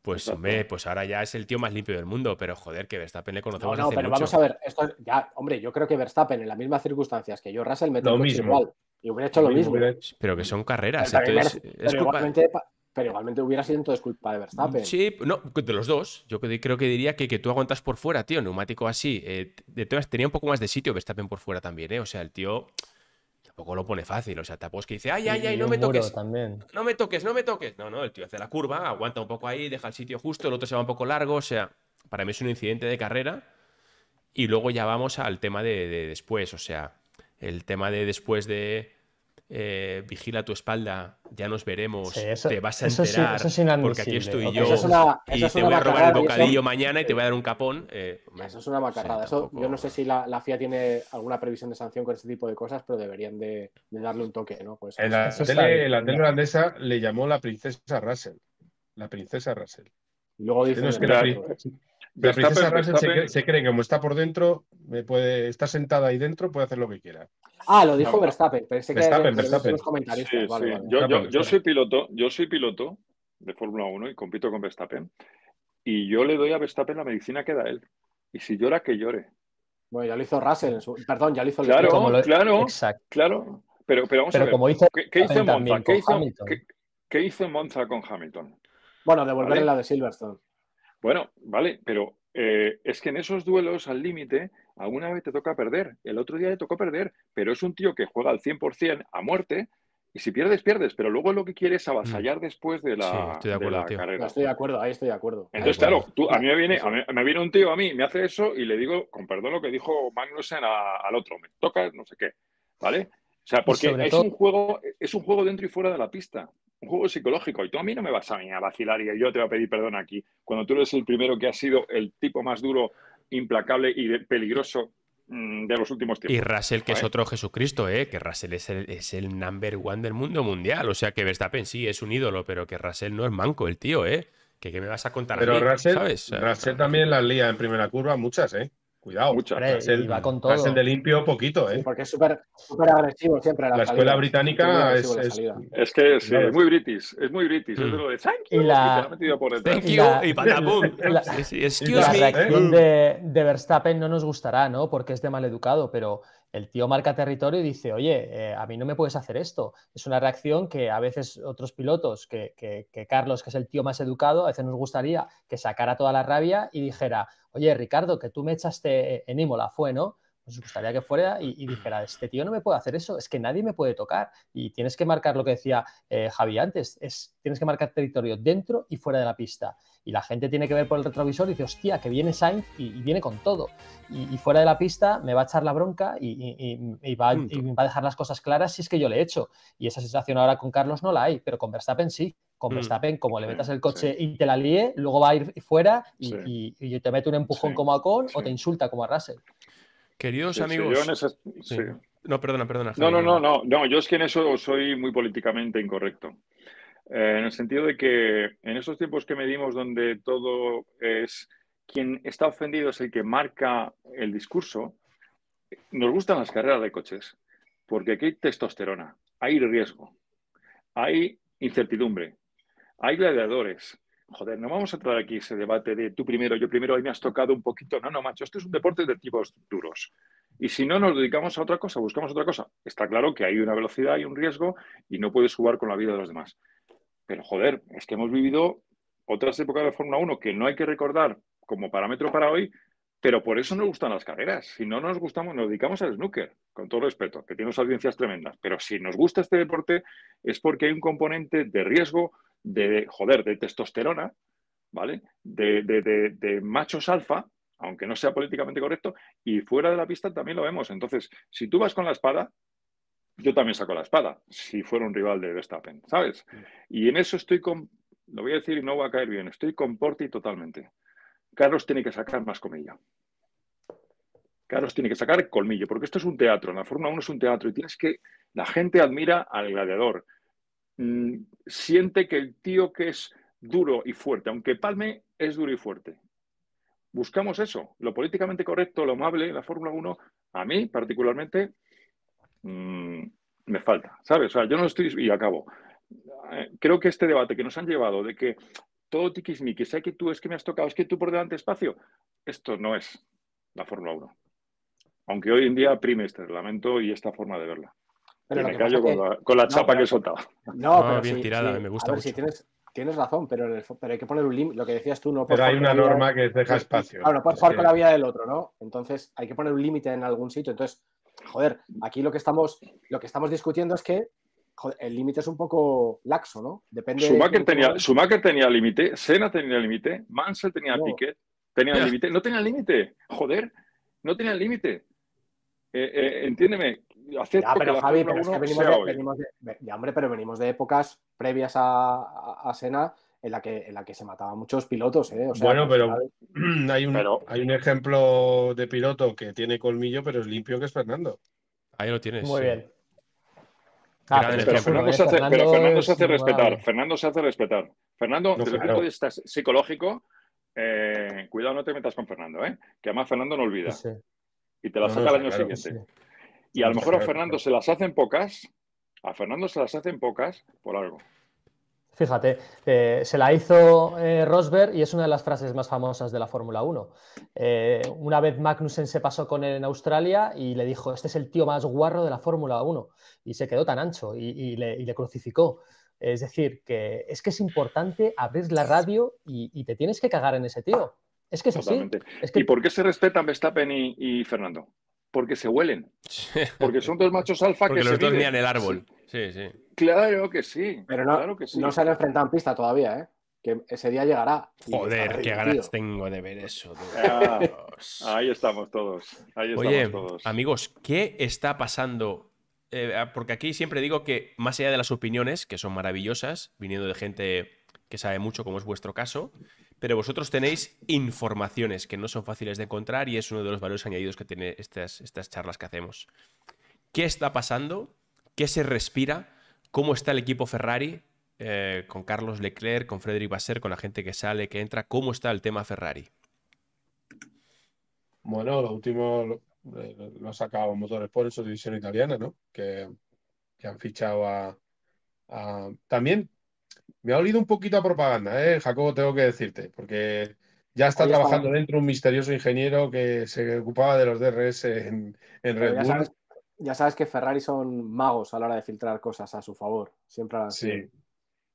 pues hombre, pues ahora ya es el tío más limpio del mundo, pero joder, que Verstappen le conocemos. No, no pero vamos a ver, esto ya, hombre, yo creo que Verstappen en las mismas circunstancias que yo, Russell mismo igual y hubiera hecho lo, mismo. Pero que son carreras, pero entonces. Pero Pero igualmente hubiera sido entonces culpa de Verstappen. Sí, no, de los dos. Yo creo que diría que, que tú aguantas por fuera, tío, neumático así. Eh, de todas, tenía un poco más de sitio Verstappen por fuera también, ¿eh? O sea, el tío tampoco lo pone fácil. O sea, tampoco es que dice, ay, ay, ay, no me toques. No me toques, no me toques. No, no, el tío hace la curva, aguanta un poco ahí, deja el sitio justo, el otro se va un poco largo. O sea, para mí es un incidente de carrera. Y luego ya vamos al tema de después. O sea, el tema de después de eh, vigila tu espalda, ya nos veremos, te vas a enterar, porque aquí estoy yo, y te voy a robar el bocadillo mañana y te voy a dar un capón. Eh, eso es una macarrada. Yo no sé si la, la, FIA tiene alguna previsión de sanción con este tipo de cosas, pero deberían de, darle un toque, ¿no? Pues, la, tele, la holandesa le llamó la princesa Russell. La princesa Russell. Y luego dicen... La se, cree que como está por dentro, puede, está sentada ahí dentro, puede hacer lo que quiera. Ah, lo dijo Verstappen, que Verstappen. comentarios. Yo, soy piloto, yo soy piloto de Fórmula 1 y compito con Verstappen. Y yo le doy a Verstappen la medicina que da él. Y si llora, que llore. Bueno, ya lo hizo Russell, perdón, ya lo hizo Claro, claro, claro. Pero, pero vamos a ver, como hizo ¿qué, hizo Monza? con Hamilton? Bueno, devolverle la de Silverstone. Bueno, vale, pero eh, es que en esos duelos al límite, alguna vez te toca perder, el otro día le tocó perder, pero es un tío que juega al 100% a muerte y si pierdes, pierdes, pero luego lo que quieres es mm. avasallar después de la, carrera. estoy de acuerdo, ahí estoy de acuerdo. Entonces, claro, a mí me viene, me viene un tío a mí, me hace eso y le digo, con perdón lo que dijo Magnussen al otro, me toca no sé qué, ¿vale? O sea, porque es un juego, es un juego dentro y fuera de la pista, un juego psicológico. Y tú a mí no me vas a, vacilar y yo te voy a pedir perdón aquí. Cuando tú eres el primero que ha sido el tipo más duro, implacable y peligroso mm, de los últimos tiempos. Y Russell, que es otro Jesucristo, ¿eh? que Russell es el, es el, number one del mundo mundial. O sea que Verstappen sí es un ídolo, pero que Russell no es manco el tío, ¿eh? Que, me vas a contar. Pero a Russell también las lía en primera curva, muchas, ¿eh? Cuidado, muchas. el, el de limpio poquito, ¿eh? porque es súper agresivo siempre. La, la escuela británica es, es, que es muy british, es muy british. Es lo de thank you, y la, thank you la, y patapum. [LAUGHS] sí, excuse la me. reacción ¿Eh? de, de Verstappen no nos gustará, ¿no? Porque es de mal educado, pero el tío marca territorio y dice, oye, eh, a mí no me puedes hacer esto. Es una reacción que a veces otros pilotos, que, que, Carlos, que es el tío más educado, a veces nos gustaría que sacara toda la rabia y dijera, oye, Ricardo, que tú me echaste eh, en Imola, fue, ¿no? nos gustaría que fuera y, dijera, este tío no me puede hacer eso, es que nadie me puede tocar. Y tienes que marcar lo que decía eh, Javi antes, es, tienes que marcar territorio dentro y fuera de la pista. Y la gente tiene que ver por el retrovisor y dice, hostia, que viene Sainz y, viene con todo. Y, fuera de la pista me va a echar la bronca y, va, me va a dejar las cosas claras si es que yo le he hecho. Y esa sensación ahora con Carlos no la hay, pero con Verstappen sí con mm, Verstappen, como le metas el coche y te la líe, luego va a ir fuera y, te mete un empujón como a Cole o te insulta como a Russell. Queridos amigos. No, perdona, perdona. No, no, no, no, Yo es que en eso soy muy políticamente incorrecto. Eh, en el sentido de que en esos tiempos que medimos donde todo es quien está ofendido es el que marca el discurso, nos gustan las carreras de coches, porque aquí hay testosterona, hay riesgo, hay incertidumbre, hay gladiadores, joder, no vamos a entrar aquí ese debate de tú primero, yo primero, ahí me has tocado un poquito. No, no, macho, esto es un deporte de tipos duros. Y si no nos dedicamos a otra cosa, buscamos otra cosa. Está claro que hay una velocidad y un riesgo y no puedes jugar con la vida de los demás. Pero joder, es que hemos vivido otras épocas de Fórmula 1 que no hay que recordar como parámetro para hoy, pero por eso nos gustan las carreras. Si no nos gustamos, nos dedicamos al snooker, con todo respeto, que tiene audiencias tremendas. Pero si nos gusta este deporte es porque hay un componente de riesgo, de, joder, de testosterona, ¿vale? De, machos alfa, aunque no sea políticamente correcto, y fuera de la pista también lo vemos. Entonces, si tú vas con la espada, yo también saco la espada, si fuera un rival de Verstappen, ¿sabes? Y en eso estoy con, lo voy a decir y no va a caer bien, estoy con Porti totalmente. Carlos tiene que sacar más comilla. Carlos tiene que sacar colmillo, porque esto es un teatro, la Fórmula 1 es un teatro y tienes que, la gente admira al gladiador, Mm, siente que el tío que es duro y fuerte, aunque palme, es duro y fuerte. Buscamos eso, lo políticamente correcto, lo amable, la Fórmula 1, a mí particularmente mm, me falta, ¿sabes? O sea, yo no estoy, y acabo, eh, creo que este debate que nos han llevado de que todo que sé que tú es que me has tocado, es que tú por delante espacio, esto no es la Fórmula 1. Aunque hoy en día prime este reglamento y esta forma de verla con, la, chapa que he soltado. No, ah, pero bien tirada, me gusta. si tienes, tienes razón, pero, pero hay que poner un límite. Lo que decías tú, no Pero hay una norma que deja espacio. Ahora no puedes jugar con la vida del otro, ¿no? Entonces hay que poner un límite en algún sitio. Entonces, joder, aquí lo que estamos, lo que estamos discutiendo es que el límite es un poco laxo, ¿no? Depende. su de tenía, tenía límite, Senna tenía límite, Mansell tenía no. tenía límite. No tenía límite, joder, no tenía límite. Eh, eh, entiéndeme, pero Javi, pero venimos de, ya, hombre, pero venimos de épocas previas a, Sena en la que en la que se mataban muchos pilotos. ¿eh? bueno, pero [CLEARS THROAT] hay, un, hay un ejemplo de piloto que tiene colmillo, pero es limpio, que es Fernando. Ahí lo tienes. Muy bien. Ah, pero, Fernando se hace, respetar. Fernando se hace respetar. Fernando, desde el punto de vista psicológico, eh, cuidado, no te metas con Fernando, ¿eh? que además Fernando no olvida. Y te lo saca al año siguiente. Y a lo mejor a Fernando se las hacen pocas, a Fernando se las hacen pocas por algo. Fíjate, eh, se la hizo eh, Rosberg y es una de las frases más famosas de la Fórmula 1. Eh, una vez Magnussen se pasó con él en Australia y le dijo, este es el tío más guarro de la Fórmula 1. Y se quedó tan ancho y, le, crucificó. Es decir, que es que es importante abrir la radio y, te tienes que cagar en ese tío. Es que es ¿Y por qué se respetan Verstappen y Fernando? porque se huelen. [LAUGHS] Porque son dos machos alfa que los se dos miran el árbol. Sí. sí, Claro que sí. Pero no, claro que sí. se han enfrentado en pista todavía, ¿eh? Que ese día llegará. Joder, qué ganas tengo de ver eso. Ah, ahí estamos todos. Oye, amigos, ¿qué está pasando? Eh, ah, porque aquí siempre digo que, más allá de las opiniones, que son maravillosas, viniendo de gente que sabe mucho, como es vuestro caso, pero vosotros tenéis informaciones que no son fáciles de encontrar y es uno de los valores añadidos que tiene estas, estas charlas que hacemos. ¿Qué está pasando? ¿Qué se respira? ¿Cómo está el equipo Ferrari? Eh, con Carlos Leclerc, con Frederic Basser, con la gente que sale, que entra. ¿Cómo está el tema Ferrari? Bueno, lo último lo eh, ha sacado Motorsport en su división italiana, ¿no? Que, han fichado a... También me ha olido un poquito a propaganda, ¿eh, Jacobo, tengo que decirte, porque ya está trabajando dentro un misterioso ingeniero que se ocupaba de los DRS en, Red ya Sabes, ya sabes que Ferrari son magos a la hora de filtrar cosas a su favor. Siempre Sí,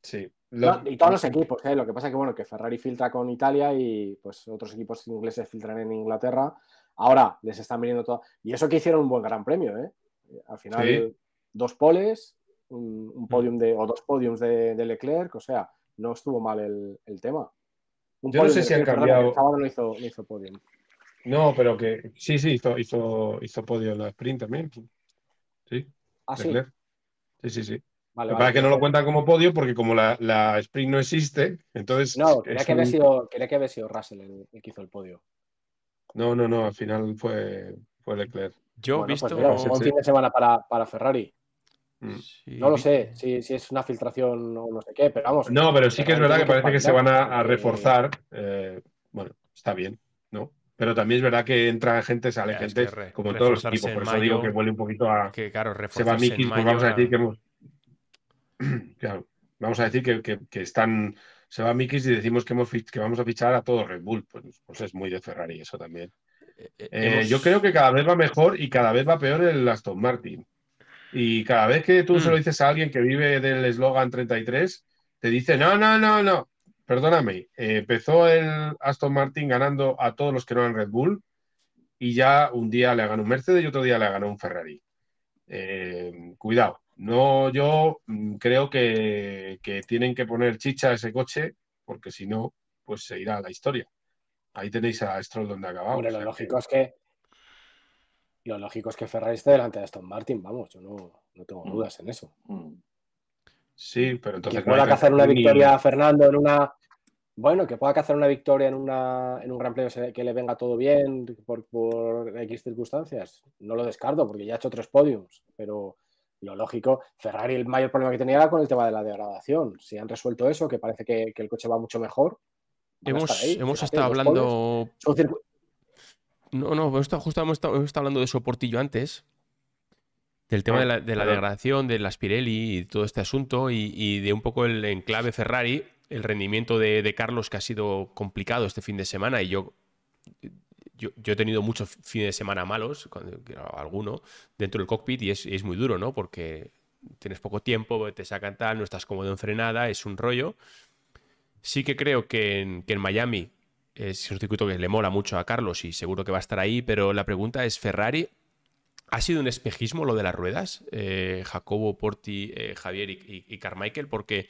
sí. y todos los equipos, ¿eh? lo que pasa es que bueno, que Ferrari filtra con Italia y pues otros equipos ingleses filtran en Inglaterra. Ahora les están viniendo todo. Y eso que hicieron un buen gran premio, ¿eh? Al final, dos poles, un, un mm. podium de, o dos podiums de, Leclerc, o sea, no estuvo mal el, tema. no sé si han cambiado. no pero que sí, sí, hizo, hizo, podio en la sprint también. Sí. ¿Ah, sí? sí, sí, sí. para que no lo cuentan como podio, porque como la, la sprint no existe, entonces. No, quería, que, un... había sido, que sido Russell el, que hizo el podio. No, no, no, al final fue, fue Leclerc. Yo he pues visto. un fin de semana para, para Ferrari. Mm. No lo sé si, es una filtración o no sé qué, pero vamos. No, pero sí que es verdad que parece que se van a, reforzar. Eh, bueno, está bien, ¿no? Pero también es verdad que entra gente, sale gente, como todos los equipos. Por eso digo que huele un poquito a. Que se va vamos a decir que claro, vamos a decir que, están. Se va Mickey y decimos que, hemos, que vamos a fichar a todo Red Bull. Pues, pues es muy de Ferrari eso también. Eh, eh, yo creo que cada vez va mejor y cada vez va peor el Aston Martin. Y cada vez que tú se lo mm. dices a alguien que vive del eslogan 33, te dice, no, no, no, no. Perdóname, eh, empezó el Aston Martin ganando a todos los que no eran Red Bull y ya un día le ganó un Mercedes y otro día le ganó un Ferrari. Em, cuidado, no, yo mm, creo que, tienen que poner chicha a ese coche porque si no, pues se irá a la historia. Ahí tenéis a Stroll donde acabamos. Hombre, lo lógico es que lo lógico es que Ferrari esté delante de Aston Martin, vamos, yo no, tengo mm. dudas en eso. Mm. Sí, pero entonces. Que pueda cazar una victoria Fernando en una. Bueno, que pueda cazar una victoria en, una, en un gran premio que le venga todo bien por, por X circunstancias. No lo descarto porque ya ha hecho tres podiums, pero lo lógico, Ferrari el mayor problema que tenía era con el tema de la degradación. Si han resuelto eso, que parece que, el coche va mucho mejor. Hemos, estado hablando. No, no, justo hemos estado, hablando de Soportillo antes, del tema ah, de la, degradación de la Spirelli y todo este asunto y, de un poco el enclave Ferrari, el rendimiento de, Carlos que ha sido complicado este fin de semana y yo, yo, he tenido muchos fines de semana malos, Algunos. alguno, dentro del cockpit y es, muy duro, ¿no? Porque tienes poco tiempo, te sacan tal, no estás cómodo en frenada, es un rollo. Sí que creo que en Miami es un circuito que le mola mucho a Carlos y seguro que va a estar ahí, pero la pregunta es, Ferrari, ¿ha sido un espejismo lo de las ruedas? Eh, Jacobo, Porti, eh, Javier y, Carmichael, porque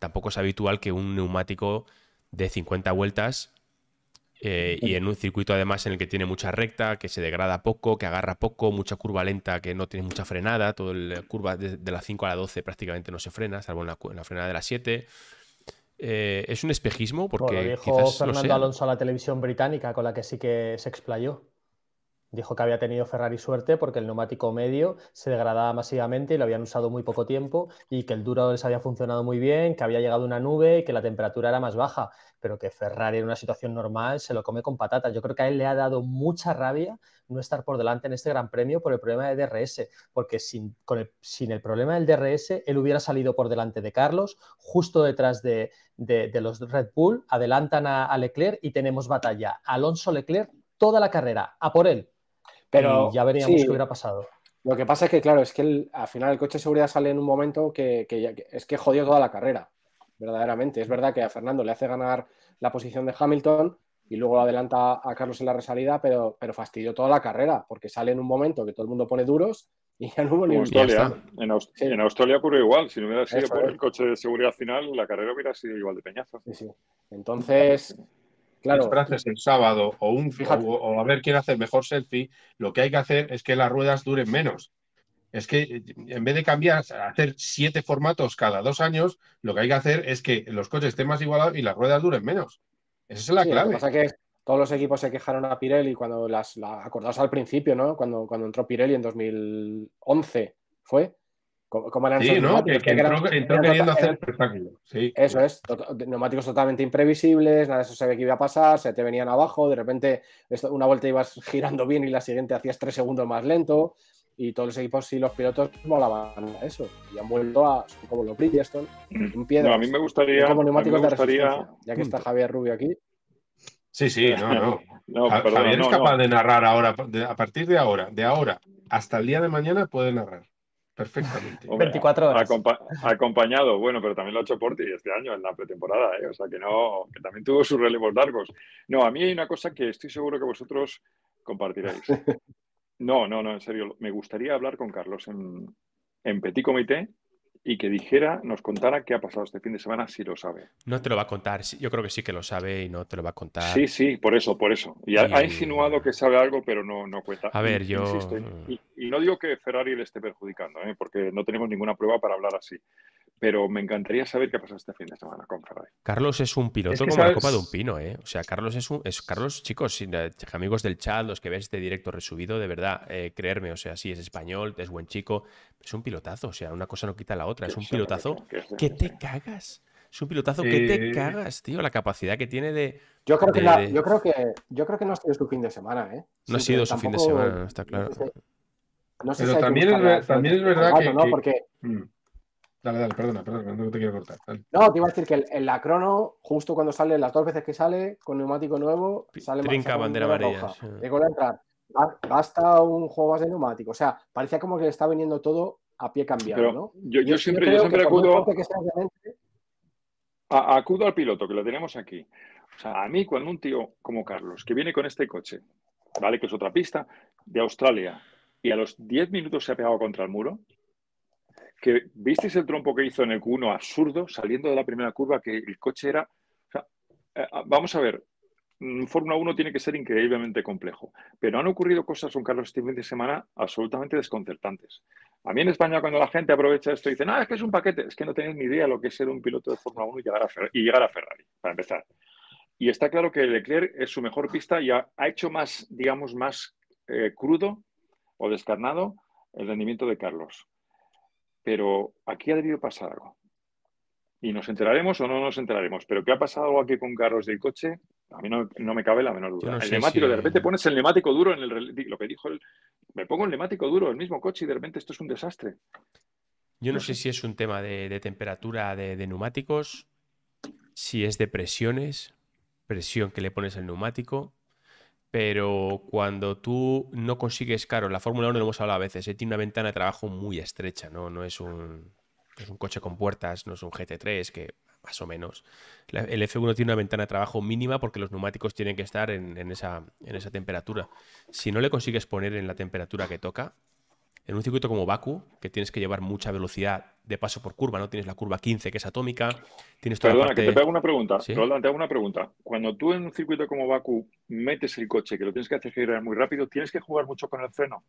tampoco es habitual que un neumático de 50 vueltas eh, y en un circuito además en el que tiene mucha recta, que se degrada poco, que agarra poco, mucha curva lenta, que no tiene mucha frenada, todo el curva de, las 5 a la 12 prácticamente no se frena, salvo en la, en la frenada de las 7. Eh, es un espejismo porque dijo Fernando Alonso a la televisión británica con la que sí que se explayó. Dijo que había tenido Ferrari suerte porque el neumático medio se degradaba masivamente y lo habían usado muy poco tiempo y que el duro les había funcionado muy bien, que había llegado una nube y que la temperatura era más baja pero que Ferrari en una situación normal se lo come con patatas. Yo creo que a él le ha dado mucha rabia no estar por delante en este Gran Premio por el problema de DRS, porque sin, el, sin el problema del DRS, él hubiera salido por delante de Carlos, justo detrás de, los Red Bull, adelantan a, Leclerc y tenemos batalla. Alonso Leclerc, toda la carrera, a por él. Pero ya veríamos qué hubiera pasado. Lo que pasa es que, claro, es que al final el coche de seguridad sale en un momento que, que es que jodió toda la carrera verdaderamente. Es verdad que a Fernando le hace ganar la posición de Hamilton y luego adelanta a Carlos en la resalida, pero, pero fastidió toda la carrera, porque sale en un momento que todo el mundo pone duros y ya no hubo ni En, en, Australia ocurrió igual. Si no hubiera sido por el coche de seguridad final, la carrera hubiera sido igual de peñazo. Entonces, claro. Los el sábado o, un, o, o a ver quién hace el mejor selfie, lo que hay que hacer es que las ruedas duren menos es que eh, en vez de cambiar, hacer siete formatos cada dos años, lo que hay que hacer es que los coches estén más igualados y las ruedas duren menos. Esa es la clave. Lo que pasa que todos los equipos se quejaron a Pirelli cuando las, la, al principio, ¿no? Cuando, cuando entró Pirelli en 2011, ¿fue? cómo eran sí, ¿no? que, entró, tota- hacer espectáculo. Sí. Eso es, tota-, neumáticos totalmente imprevisibles, nada de eso se ve que iba a pasar, se te venían abajo, de repente una vuelta ibas girando bien y la siguiente hacías tres segundos más lento y todos los equipos y los pilotos volaban a eso y han vuelto a como los Bridgestone un piedra no, a mí me gustaría como neumáticos de ya que está Javier Rubio aquí sí sí no no, [LAUGHS] Javier es capaz de narrar ahora a partir de ahora de ahora hasta el día de mañana puede narrar perfectamente. 24 horas. acompañado, bueno, pero también lo ha hecho Porti este año en la pretemporada, ¿eh? o sea que no, que también tuvo sus relevos largos. No, a mí hay una cosa que estoy seguro que vosotros compartiréis. [LAUGHS] No, no, no, en serio. Me gustaría hablar con Carlos en, en Petit Comité y que dijera, nos contara qué ha pasado este fin de semana si lo sabe. No te lo va a contar, yo creo que sí que lo sabe y no te lo va a contar. Sí, sí, por eso, por eso. Y, ha, insinuado que sabe algo, pero no, no cuenta. A ver, yo... y, no digo que Ferrari le esté perjudicando, ¿eh? porque no tenemos ninguna prueba para hablar así. Pero me encantaría saber qué ha pasado este fin de semana con Ferrari. Carlos es un piloto como la copa de un pino, ¿eh? O sea, Carlos es un... Es... Carlos, chicos, eh, amigos del chat, los que veis este directo resubido, de verdad, eh, creerme, o sea, sí, es español, es buen chico, es un pilotazo, o sea, una cosa no quita la otra otra. Es un pilotazo que te cagas. Es un pilotazo que te cagas, tío. La capacidad que tiene de. Yo creo, que, yo creo, que, yo creo que no ha sido su fin de semana, ¿eh? No ha sido su fin de semana, está claro. Pero también, es, también es verdad que. ¿no? Porque... Mm. Dale, dale, perdona, perdona, no te quiero cortar. No, te iba a decir que en la crono, justo cuando sale, las dos veces que sale, con neumático nuevo, sale Trinca bandera amarilla. entrar. Gasta un juego más de neumático. O sea, parecía como que le está viniendo todo a pie cambiado. yo, siempre, acudo, acudo al piloto, que lo tenemos aquí. O sea, a mí cuando un tío como Carlos, que viene con este coche, ¿vale? Que es otra pista, de Australia, y a los 10 minutos se ha pegado contra el muro, que visteis el trompo que hizo en el Q1 absurdo, saliendo de la primera curva, que el coche era... Eh, ah, vamos a ver, mm, Fórmula 1 tiene que ser increíblemente complejo, pero han ocurrido cosas con Carlos este fin de semana absolutamente desconcertantes. A mí en España cuando la gente aprovecha esto y dice, no, es que es un paquete, es que no tenéis ni idea lo que es ser un piloto de Fórmula 1 y llegar, a llegar a Ferrari, para empezar. Y está claro que Leclerc es su mejor pista y ha, hecho más, digamos, más eh, crudo o descarnado el rendimiento de Carlos. Pero aquí ha debido pasar algo. Y nos enteraremos o no nos enteraremos, pero qué ha pasado aquí con Carlos del coche a mí no, me cabe la menor duda. el neumático, de repente pones el neumático duro en el. Lo que dijo él. Me pongo el neumático duro, el mismo coche, y de repente esto es un desastre. Yo no, sé, si es un tema de, temperatura de, neumáticos, si es de presiones, presión que le pones al neumático. Pero cuando tú no consigues, caro, la Fórmula 1 lo hemos hablado a veces, ¿eh? tiene una ventana de trabajo muy estrecha, ¿no? No es un, es un coche con puertas, no es un GT3, que más o menos. el F1 tiene una ventana de trabajo mínima porque los neumáticos tienen que estar en, esa, en esa temperatura. Si no le consigues poner en la temperatura que toca, en un circuito como Baku, que tienes que llevar mucha velocidad de paso por curva, ¿no? Tienes la curva 15, que es atómica, tienes toda Perdona, la que te hago una pregunta. te hago una pregunta. Cuando tú en un circuito como Baku metes el coche, que lo tienes que hacer girar muy rápido, ¿tienes que jugar mucho con el freno?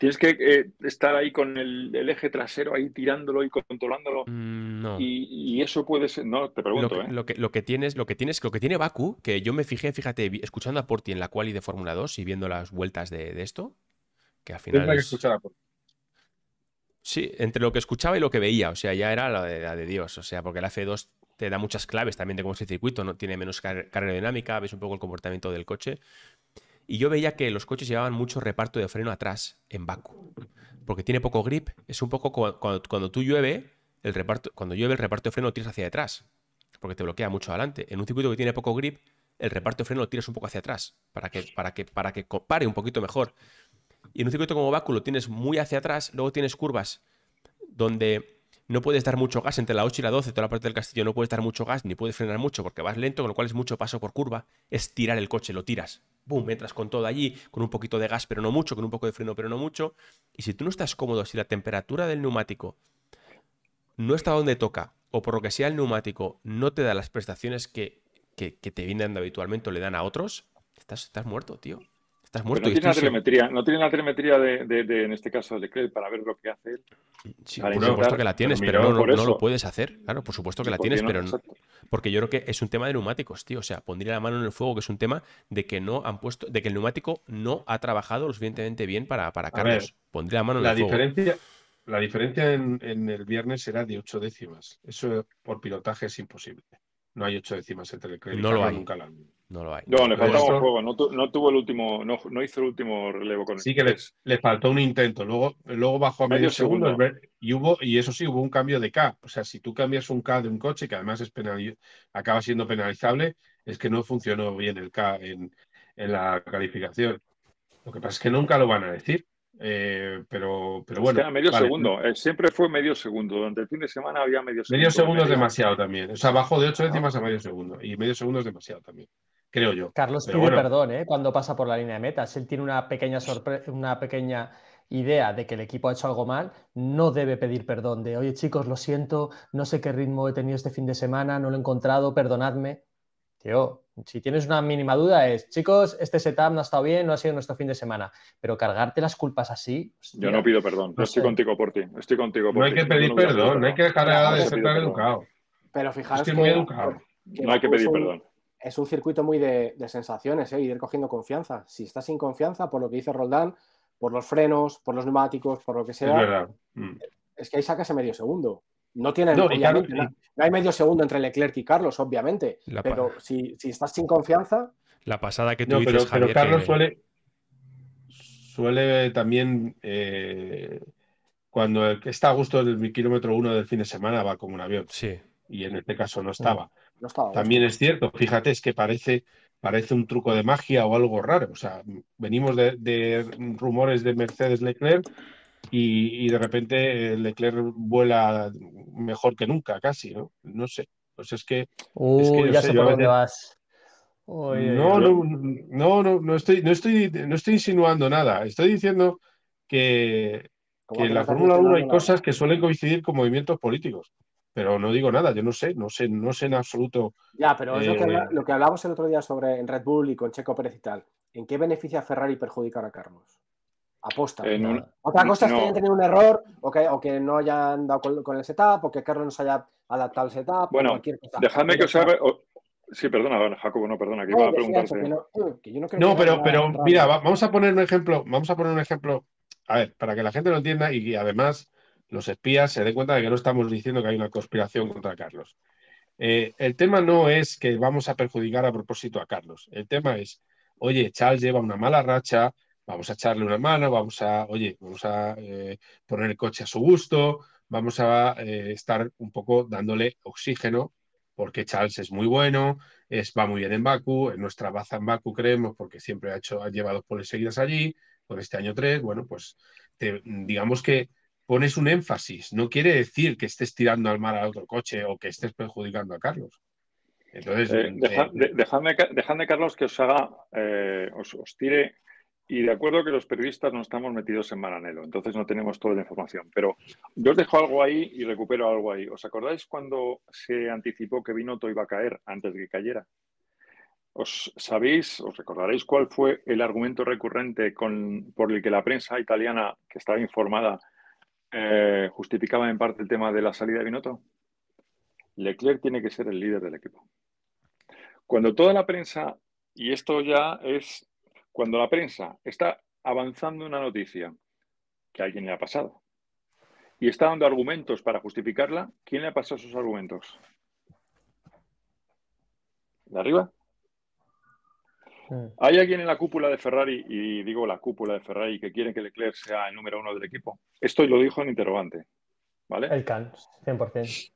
Tienes que eh, estar ahí con el, eje trasero, ahí tirándolo y controlándolo. Mm, y, eso puede ser. No, te pregunto, ¿eh? lo que, ¿eh? Lo que, tienes, lo que tienes, lo que tiene Baku, que yo me fijé, fíjate, escuchando a Porti en la quali de Fórmula 2 y viendo las vueltas de, esto, que al final. Que a Porti. Sí, entre lo que escuchaba y lo que veía, o sea, ya era la de, Dios, o sea, porque la F2 te da muchas claves también de cómo es el circuito, no tiene menos carga aerodinámica, ves un poco el comportamiento del coche, y yo veía que los coches llevaban mucho reparto de freno atrás, en Baku, porque tiene poco grip. Es un poco cuando, cuando tú llueve, el reparto, cuando llueve el reparto de freno lo tiras hacia atrás porque te bloquea mucho adelante. En un circuito que tiene poco grip, el reparto de freno lo tiras un poco hacia atrás, para que, para que, para que pare un poquito mejor. Y en un circuito como Baku lo tienes muy hacia atrás, luego tienes curvas donde no puedes dar mucho gas entre la 8 y la 12, toda la parte del castillo, no puedes dar mucho gas ni puedes frenar mucho porque vas lento, con lo cual es mucho paso por curva, es tirar el coche, lo tiras, boom, entras con todo allí, con un poquito de gas pero no mucho, con un poco de freno pero no mucho, y si tú no estás cómodo, si la temperatura del neumático no está donde toca, o por lo que sea el neumático no te da las prestaciones que, que, te vienen habitualmente o le dan a otros, estás, estás muerto, tío no tiene, la telemetría, no tiene la telemetría de, en este caso, de Leclerc para ver lo que hace por supuesto que la tienes, pero, no, lo puedes hacer. Claro, por supuesto que la tienes, pero no, porque yo creo que es un tema de neumáticos, tío. O sea, pondría la mano en el fuego que es un tema de que no han puesto, de que el neumático no ha trabajado lo suficientemente bien para, para Carlos. pondría la mano en el diferencia, fuego. La diferencia en, en el viernes será de ocho décimas. Eso por pilotaje es imposible. No hay ocho décimas entre Leclerc y no lo nunca no lo hay. No, le faltó un juego. No, tuvo el último, no, no, hizo el último relevo con el Sí que le, faltó un intento. Luego, luego bajó a medio, segundo, y hubo, y eso sí, hubo un cambio de K. O sea, si tú cambias un K de un coche, que además es penal, acaba siendo penalizable, es que no funcionó bien el K en, la calificación. Lo que pasa es que nunca lo van a decir. Eh, pero, pero bueno. medio segundo. Eh, siempre fue medio segundo. Durante el fin de semana había medio segundo. Medio segundo es demasiado también. O sea, bajó de ocho ah. décimas a medio segundo. Y medio segundo es demasiado también creo yo. Carlos pide perdón ¿eh? cuando pasa por la línea de metas. Él tiene una pequeña, una pequeña idea de que el equipo ha hecho algo mal, no debe pedir perdón de, oye chicos, lo siento, no sé qué ritmo he tenido este fin de semana, no lo he encontrado, perdonadme. Tío, si tienes una mínima duda es, chicos, este setup no ha estado bien, no ha sido nuestro fin de semana, pero cargarte las culpas así... Yo no pido perdón, no estoy contigo por ti, estoy contigo por No hay que pedir perdón, no hay que dejar de ser educado. Pero fijaros es que, muy educado. no hay que pedir perdón es un circuito muy de, sensaciones ¿eh? ir cogiendo confianza. Si estás sin confianza, por lo que dice Roldán, por los frenos, por los neumáticos, por lo que sea, mm. es, que ahí sacas ese medio segundo. No tiene hay medio segundo entre Leclerc y Carlos, obviamente. Pero si, estás sin confianza. La pasada que tú Javier, Carlos suele, suele también. Eh, cuando está a gusto del kilómetro uno del fin de semana, va como un avión. Sí. Y en este caso no estaba. Mm. También es cierto, fíjate, es que parece, parece un truco de magia o algo raro. O sea, venimos de, rumores de Mercedes Leclerc y, de repente eh, Leclerc vuela mejor que nunca, casi, ¿no? No sé. Pues es que. Uh, ya sé, no, no, no, estoy, no, estoy, insinuando nada. Estoy diciendo que, en la Fórmula 1 hay cosas que suelen coincidir con movimientos políticos pero no digo nada, yo no sé, no sé, no sé en absoluto. Ya, pero es lo, que habla, eh, hablamos el otro día sobre en Red Bull y con Checo Pérez y tal. ¿En qué beneficia Ferrari perjudicar a Carlos? Aposta. Otra cosa es que hayan tenido un error o que, no hayan dado con, el setup o que Carlos no se haya adaptado al setup. Bueno, cualquier cosa. dejadme que os haga. Sí, perdona, Jacobo, no, perdona, que iba a preguntarte. no, pero, pero mira, vamos a poner un ejemplo, vamos a poner un ejemplo, a ver, para que la gente lo entienda y además los espías se den cuenta de que no estamos diciendo que hay una conspiración contra Carlos. Eh, el tema no es que vamos a perjudicar a propósito a Carlos. El tema es, oye, Charles lleva una mala racha, vamos a echarle una mano, vamos a, oye, vamos a eh, poner el coche a su gusto, vamos a eh, estar un poco dándole oxígeno, porque Charles es muy bueno, es, va muy bien en Baku, en nuestra baza en Baku creemos, porque siempre ha hecho, ha llevado poles seguidas allí, con este año 3, bueno, pues digamos que pones un énfasis. No quiere decir que estés tirando al mar al otro coche o que estés perjudicando a Carlos. Entonces, eh, dejadme, Carlos, que os haga, eh, os, tire. Y de acuerdo que los periodistas no estamos metidos en Maranelo, entonces no tenemos toda la información. Pero yo os dejo algo ahí y recupero algo ahí. ¿Os acordáis cuando se anticipó que Binotto iba a caer antes de que cayera? Os sabéis, os recordaréis cuál fue el argumento recurrente con, por el que la prensa italiana, que estaba informada, eh, justificaba en parte el tema de la salida de Binotto? Leclerc tiene que ser el líder del equipo. Cuando toda la prensa, y esto ya es cuando la prensa está avanzando una noticia que alguien le ha pasado y está dando argumentos para justificarla, ¿quién le ha pasado sus argumentos? ¿De arriba? Mm. ¿Hay alguien en la cúpula de Ferrari, y digo la cúpula de Ferrari, que quiere que Leclerc sea el número uno del equipo? Esto lo dijo en interrogante, ¿vale? El Can, 100%.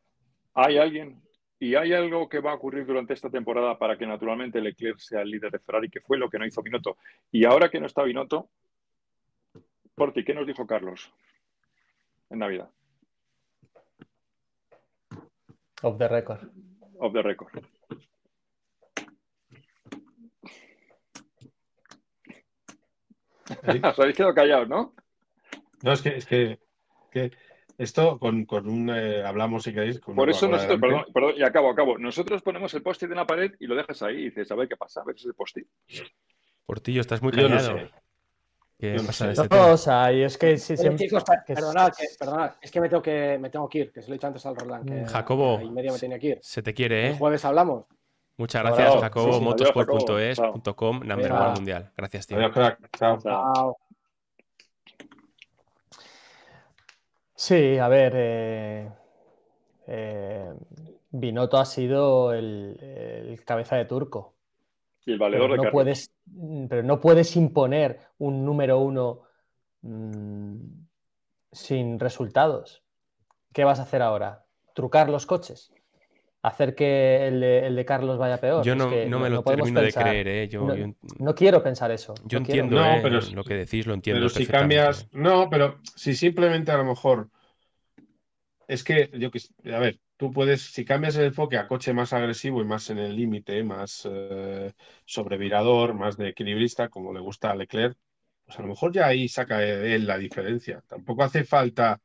¿Hay alguien? ¿Y hay algo que va a ocurrir durante esta temporada para que naturalmente Leclerc sea el líder de Ferrari, que fue lo que no hizo Binotto? Y ahora que no está Binotto, Porti, ¿qué nos dijo Carlos en Navidad? Of the record. Of the record. [LAUGHS] Os habéis quedado callados, ¿no? No, es que, es que, esto con, con un. Eh, hablamos, si queréis. Por eso nosotros, perdón, y acabo, acabo. Nosotros ponemos el post-it en la pared y lo dejas ahí y dices, a ver qué pasa, a ver si es el post-it. Portillo, estás muy callado. Yo ¿Qué pasa este y es que si, Chicos, Perdonad, perdonad, es que me tengo que me tengo que ir, que se lo he dicho antes al Roland. Que mm, Jacobo, media me tenía que ir. se te quiere, ¿eh? El jueves hablamos. Muchas gracias, Jacobo. mundial. Gracias, tío. Chao. Sí, a ver. Eh, eh Binotto ha sido el, cabeza de turco. pero no puedes, imponer un número uno mm, sin resultados. ¿Qué vas a hacer ahora? ¿Trucar los coches? hacer que el de, Carlos vaya peor. Yo no, me lo de creer, ¿eh? no, quiero pensar eso. Yo entiendo ¿eh? lo que decís, lo entiendo. Pero si cambias, no, pero si simplemente a lo mejor es que, yo a ver, tú puedes, si cambias el enfoque a coche más agresivo y más en el límite, más eh, sobrevirador, más de equilibrista, como le gusta a Leclerc, pues a lo mejor ya ahí saca él la diferencia. Tampoco hace falta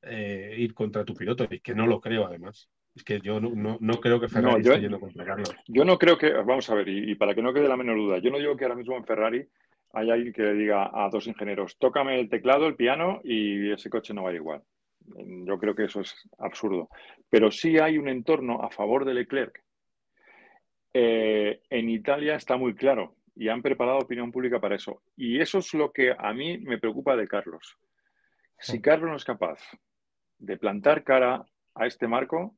eh, ir contra tu piloto, y que no lo creo además. Es que yo no, creo que Ferrari esté yendo contra Carlos. Yo no creo que, vamos a ver, y, para que no quede la menor duda, yo no digo que ahora mismo en Ferrari haya alguien que le diga a dos ingenieros, tócame el teclado, el piano y ese coche no va ir igual. Yo creo que eso es absurdo. Pero sí hay un entorno a favor de Leclerc. Eh, en Italia está muy claro y han preparado opinión pública para eso. Y eso es lo que a mí me preocupa de Carlos. Si Carlos no es capaz de plantar cara a este marco,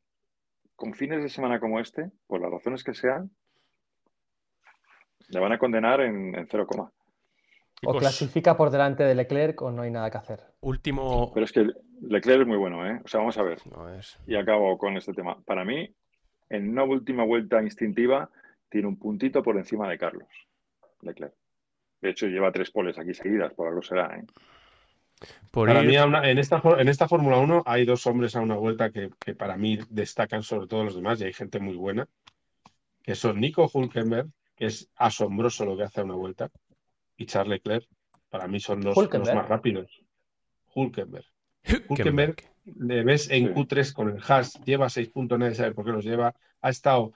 con fines de semana como este, por las razones que sean, le van a condenar en, cero coma. O pues, clasifica por delante de Leclerc o no hay nada que hacer. Último. Pero es que Leclerc es muy bueno, ¿eh? O sea, vamos a ver. es... Y acabo con este tema. Para mí, en una última vuelta instintiva, tiene un puntito por encima de Carlos. Leclerc. De hecho, lleva tres poles aquí seguidas, por algo será, ¿eh? para mí, en esta, en esta Fórmula 1 hay dos hombres a una vuelta que, para mí destacan sobre todos los demás, y hay gente muy buena, que son Nico Hulkenberg, que es asombroso lo que hace a una vuelta, y Charles Leclerc, para mí son los, los más rápidos. Hulkenberg. Hulkenberg le ves en Q3 con el Haas, lleva seis puntos, nadie sabe por qué los lleva, ha estado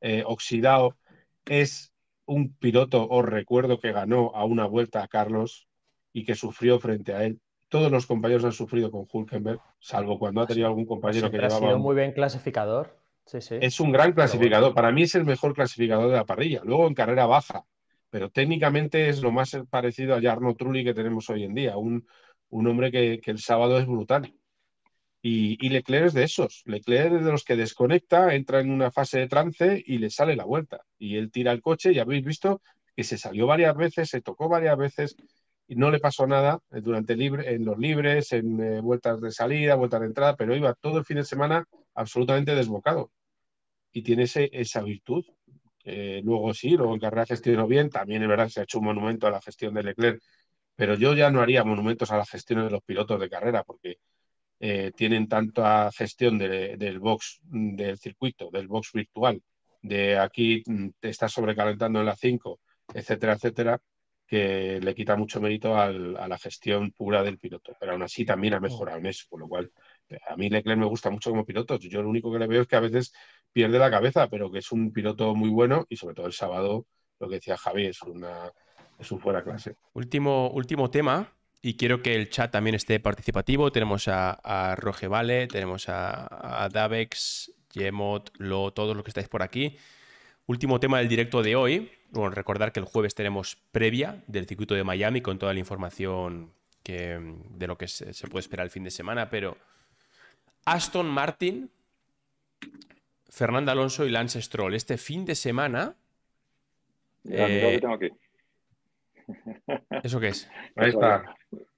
eh, oxidado, es un piloto, os recuerdo que ganó a una vuelta a Carlos y que sufrió frente a él todos los compañeros han sufrido con Hulkenberg, salvo cuando ha tenido algún compañero que llevaba. Ha sido muy bien clasificador. Es un gran clasificador. Para mí es el mejor clasificador de la parrilla. Luego en carrera baja, pero técnicamente es lo más parecido a Jarno Trulli que tenemos hoy en día. Un, hombre que, el sábado es brutal. Y, y, Leclerc es de esos. Leclerc es de los que desconecta, entra en una fase de trance y le sale la vuelta. Y él tira el coche y habéis visto que se salió varias veces, se tocó varias veces y no le pasó nada eh, durante libre, en los libres, en eh, vueltas de salida, vueltas de entrada, pero iba todo el fin de semana absolutamente desbocado. Y tiene esa virtud. Eh, luego sí, luego en Carrera gestionó bien, también es verdad se ha hecho un monumento a la gestión de Leclerc, pero yo ya no haría monumentos a la gestión de los pilotos de carrera, porque tienen tanta gestión del box, del circuito, del box virtual, de aquí mm, te estás sobrecalentando en la 5, etcétera, etcétera, que le quita mucho mérito a la gestión pura del piloto. Pero aún así también ha mejorado en eso, lo cual eh, a mí Leclerc me gusta mucho como piloto. Yo lo único que le veo es que a veces pierde la cabeza, pero que es un piloto muy bueno y sobre todo el sábado, lo que decía Javi, es una es un fuera clase. Último, último tema, y quiero que el chat también esté participativo. Tenemos a, a Roge Vale, tenemos a, Davex, Yemot, Lo, todos los que estáis por aquí. Último tema del directo de hoy. Bueno, recordar que el jueves tenemos previa del circuito de Miami con toda la información mm, de lo que se, puede esperar el fin de semana, pero Aston Martin, Fernando Alonso y Lance Stroll. Este fin de semana. Eh, [LAUGHS] ¿Eso qué es? Ahí está.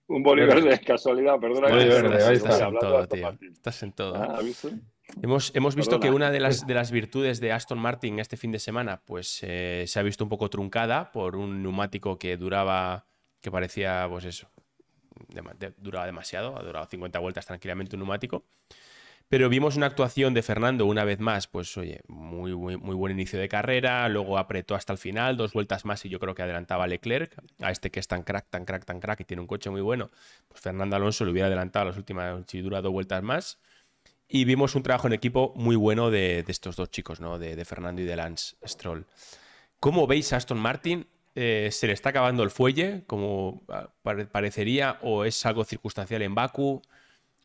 Un bolívar de casualidad, perdona. que... Estás, estás, estás, en todo, tío. Estás en todo. Hemos, visto que una de las, [LAUGHS] de virtudes de Aston Martin este fin de semana, pues eh, se ha visto un poco truncada por un neumático que duraba, que parecía, pues eso, duraba demasiado, ha durado 50 vueltas tranquilamente un neumático. Pero vimos una actuación de Fernando una vez más, pues oye, muy, muy, buen inicio de carrera, luego apretó hasta el final, dos vueltas más y yo creo que adelantaba Leclerc, a este que es tan crack, tan crack, tan crack y tiene un coche muy bueno, pues Fernando Alonso le hubiera adelantado las últimas, si dura dos vueltas más. Y vimos un trabajo en equipo muy bueno de, estos dos chicos, ¿no? De, Fernando y de Lance Stroll. ¿Cómo veis a Aston Martin? Eh, ¿Se le está acabando el fuelle, como ah, parecería, o es algo circunstancial en Baku?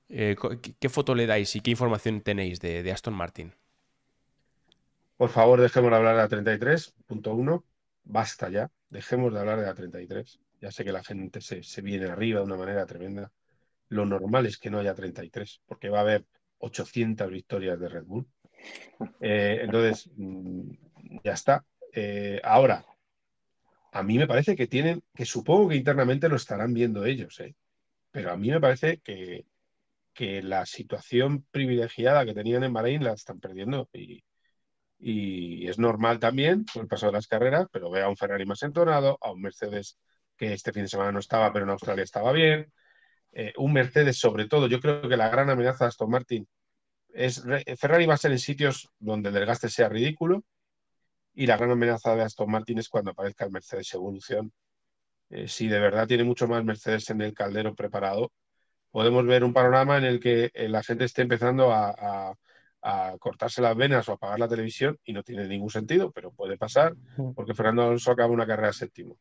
Eh, ¿qué, foto le dais y qué información tenéis de, Aston Martin? Por favor, dejemos de hablar de la 33.1. Basta ya. Dejemos de hablar de la 33. Ya sé que la gente se, se viene arriba de una manera tremenda. Lo normal es que no haya 33, porque va a haber 800 victorias de Red Bull. Eh, entonces, mm, ya está. Eh, ahora, a mí me parece que tienen, que supongo que internamente lo estarán viendo ellos, ¿eh? pero a mí me parece que, la situación privilegiada que tenían en Bahrein la están perdiendo y, es normal también por el paso de las carreras, pero ve a un Ferrari más entonado, a un Mercedes que este fin de semana no estaba, pero en Australia estaba bien, eh, un Mercedes sobre todo. Yo creo que la gran amenaza de Aston Martin es Ferrari va a ser en sitios donde el desgaste sea ridículo y la gran amenaza de Aston Martin es cuando aparezca el Mercedes Evolución. Eh, si de verdad tiene mucho más Mercedes en el caldero preparado, podemos ver un panorama en el que eh, la gente esté empezando a, cortarse las venas o apagar la televisión y no tiene ningún sentido, pero puede pasar porque Fernando Alonso acaba una carrera séptimo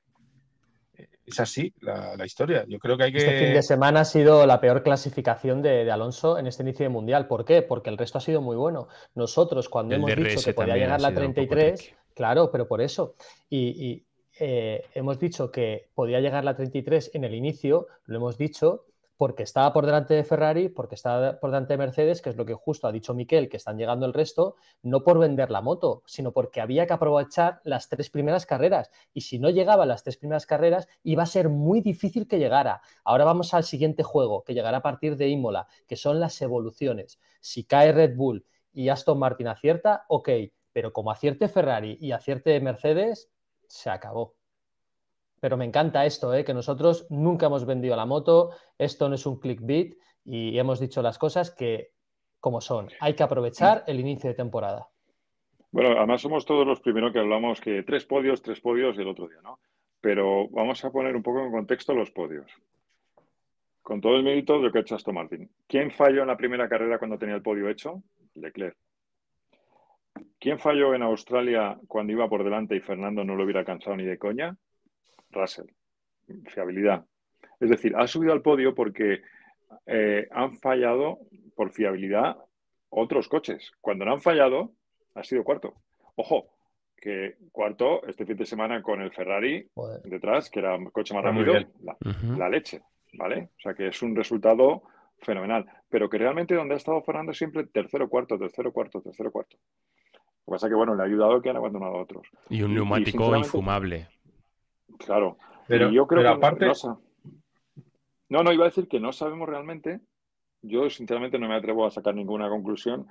es así la, historia. Yo creo que hay Este fin de semana ha sido la peor clasificación de, Alonso en este inicio de mundial. ¿Por qué? Porque el resto ha sido muy bueno. Nosotros, cuando eh, hemos dicho que podía llegar la 33, claro, pero por eso. Y, hemos dicho que podía llegar la 33 en el inicio, lo hemos dicho, porque estaba por delante de Ferrari, porque estaba por delante de Mercedes, que es lo que justo ha dicho Miquel, que están llegando el resto, no por vender la moto, sino porque había que aprovechar las tres primeras carreras. Y si no llegaba a las tres primeras carreras, iba a ser muy difícil que llegara. Ahora vamos al siguiente juego, que llegará a partir de Imola, que son las evoluciones. Si cae Red Bull y Aston Martin acierta, ok, pero como acierte Ferrari y acierte Mercedes, se acabó. Pero me encanta esto, ¿eh? que nosotros nunca hemos vendido la moto, esto no es un clickbait y hemos dicho las cosas que como son. Hay que aprovechar el inicio de temporada. Bueno, además somos todos los primeros que hablamos que tres podios, tres podios y el otro día, ¿no? Pero vamos a poner un poco en contexto los podios. Con todo el mérito de lo que ha hecho Aston Martin. ¿Quién falló en la primera carrera cuando tenía el podio hecho? Leclerc. ¿Quién falló en Australia cuando iba por delante y Fernando no lo hubiera alcanzado ni de coña? Russell. Fiabilidad. Es decir, ha subido al podio porque eh, han fallado por fiabilidad otros coches. Cuando no han fallado, ha sido cuarto. Ojo, que cuarto este fin de semana con el Ferrari detrás, que era un coche más rápido, la, leche, ¿vale? O sea que es un resultado fenomenal. Pero que realmente donde ha estado Fernando siempre tercero, cuarto, tercero, cuarto, tercero, cuarto. Lo que pasa es que, bueno, le ha ayudado que han abandonado a otros. Y un neumático infumable. Claro. Pero, yo creo que aparte... No, no, iba a decir que no sabemos realmente. Yo sinceramente no me atrevo a sacar ninguna conclusión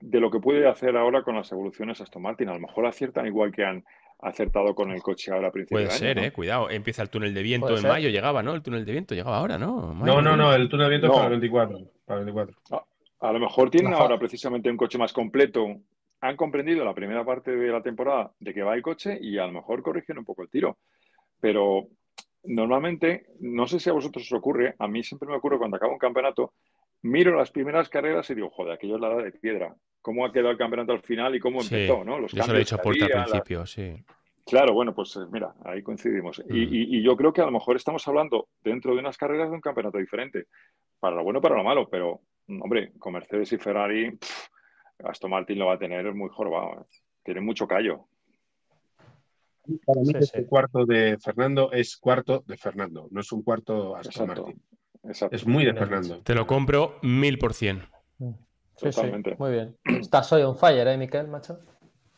de lo que puede hacer ahora con las evoluciones Aston Martin. A lo mejor aciertan igual que han acertado con el coche ahora a Puede ser, eh, cuidado. Empieza el túnel de viento en mayo, llegaba, ¿no? El túnel de viento llegaba ahora, ¿no? no, no, no, el túnel de viento es para el 24. A, a, lo mejor tienen ahora precisamente un coche más completo, han comprendido la primera parte de la temporada de que va el coche y a lo mejor corrigen un poco el tiro. Pero normalmente, no sé si a vosotros os ocurre, a mí siempre me ocurre cuando acabo un campeonato, miro las primeras carreras y digo, joder, aquello es la edad de piedra. ¿Cómo ha quedado el campeonato al final y cómo empezó? ¿no? Los se lo he dicho a al principio, sí. Claro, bueno, pues eh, mira, ahí coincidimos. Mm. Y, yo creo que a lo mejor estamos hablando dentro de unas carreras de un campeonato diferente, para lo bueno, para lo malo, pero, hombre, con Mercedes y Ferrari, Aston Martin lo va a tener muy jorobado. ¿eh? Tiene mucho callo. Para cuarto de Fernando es cuarto de Fernando, no es un cuarto Aston Martin. Es muy de Fernando. Te lo compro mil por cien. Totalmente. Muy bien. Estás hoy on fire, ¿eh, Miquel, macho?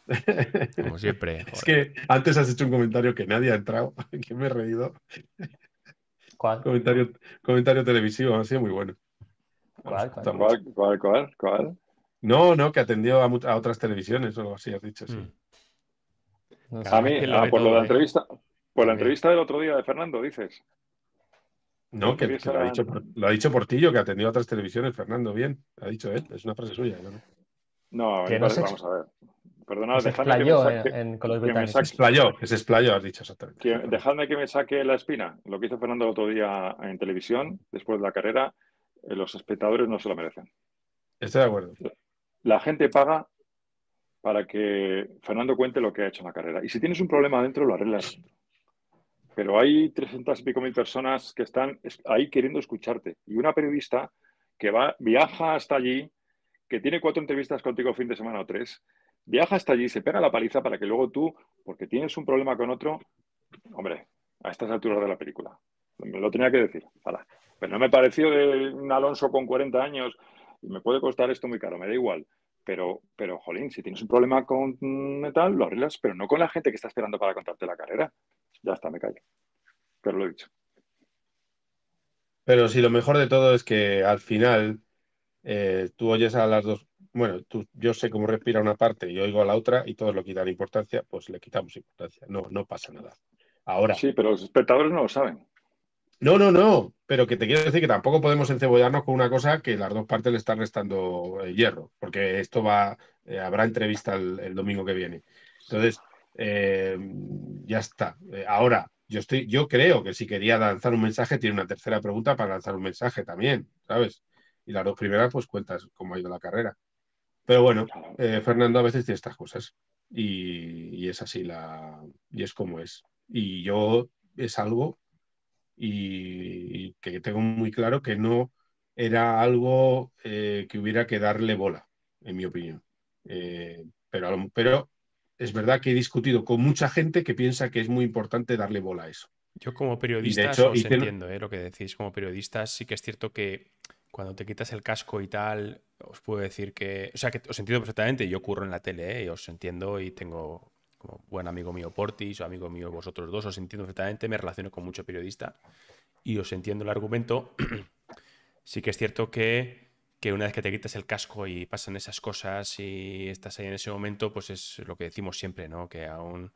[LAUGHS] Como siempre. Es que antes has hecho un comentario que nadie ha entrado, [LAUGHS] que me he reído. ¿Cuál? Comentario, comentario televisivo, ha sido muy bueno. ¿Cuál, cuál, cuál, cuál? No, no, que atendió a, otras televisiones o algo así, has dicho, sí. Mm. A mí, ah, por lo de la eh? entrevista, por la entrevista del otro día de Fernando, dices. No, que, lo, ha dicho, Portillo, que atendió a otras televisiones, Fernando, bien, ha dicho él, es una frase suya. ¿no? vamos a ver. Perdona, se que, con eh, los Se explayó, has dicho exactamente. dejadme que me saque la espina. Lo que hizo Fernando el otro día en televisión, después de la carrera, eh, los espectadores no se lo merecen. Estoy de acuerdo la gente paga para que Fernando cuente lo que ha hecho en la carrera. Y si tienes un problema dentro, lo arreglas. Pero hay 300 y pico mil personas que están ahí queriendo escucharte. Y una periodista que va, viaja hasta allí, que tiene cuatro entrevistas contigo fin de semana o tres, viaja hasta allí, se pega la paliza para que luego tú, porque tienes un problema con otro, hombre, a estas alturas de la película. Me lo tenía que decir. Pero no me pareció de un Alonso con 40 años me puede costar esto muy caro, me da igual. Pero, pero, jolín, si tienes un problema con metal, lo arreglas, pero no con la gente que está esperando para contarte la carrera. Ya está, me callo. Pero lo he dicho. Pero si lo mejor de todo es que al final eh, tú oyes a las dos. Bueno, yo sé cómo respira una parte y oigo a la otra y todos lo quitan importancia, pues le quitamos importancia. No, no pasa nada. Ahora. Sí, pero los espectadores no lo saben. No, no, no, pero que te quiero decir que tampoco podemos encebollarnos con una cosa que las dos partes le están restando el eh, hierro, porque esto va, eh, habrá entrevista el, domingo que viene. Entonces, eh, ya está. ahora, yo estoy, yo creo que si quería lanzar un mensaje, tiene una tercera pregunta para lanzar un mensaje también, ¿sabes? Y las dos primeras, pues cuentas cómo ha ido la carrera. Pero bueno, Fernando a veces tiene estas cosas. Y, y es así la. y es como es. Y yo es algo y, que tengo muy claro que no era algo eh, que hubiera que darle bola, en mi opinión. Eh, pero, pero es verdad que he discutido con mucha gente que piensa que es muy importante darle bola a eso. Yo como periodista os entiendo eh, lo que decís. Como periodistas sí que es cierto que cuando te quitas el casco y tal, os puedo decir que... O sea, que os entiendo perfectamente. Yo curro en la tele y os entiendo y tengo buen amigo mío Portis o amigo mío vosotros dos, os entiendo perfectamente, me relaciono con mucho periodista y os entiendo el argumento. [CLEARS THROAT] sí que es cierto que, una vez que te quitas el casco y pasan esas cosas y estás ahí en ese momento, pues es lo que decimos siempre, ¿no? Que aún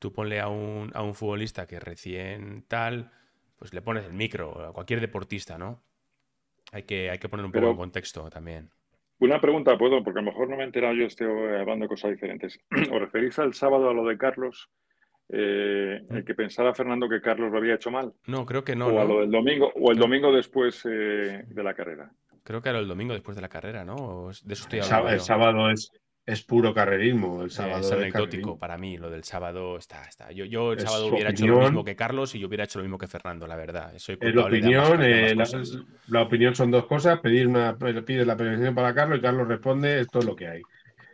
tú ponle a un, futbolista que recién tal, pues le pones el micro, a cualquier deportista, ¿no? Hay que, hay que poner un poco en contexto también. Una pregunta, puedo, porque a lo mejor no me he enterado, yo estoy eh, hablando de cosas diferentes. [CLEARS THROAT] ¿Os referís al sábado a lo de Carlos? Eh, el mm. que pensaba Fernando que Carlos lo había hecho mal. No, creo que no. O lo del domingo, o el domingo después eh, de la carrera. Creo que era el domingo después de la carrera, ¿no? De eso El sábado, es, es puro carrerismo el sábado. es anecdótico para mí, lo del sábado está. está. Yo, yo el sábado hubiera hecho lo mismo que Carlos y yo hubiera hecho lo mismo que Fernando, la verdad. Soy la opinión, eh, la, opinión son dos cosas. Pedir una, pide la prevención para Carlos y Carlos responde, esto es lo que hay.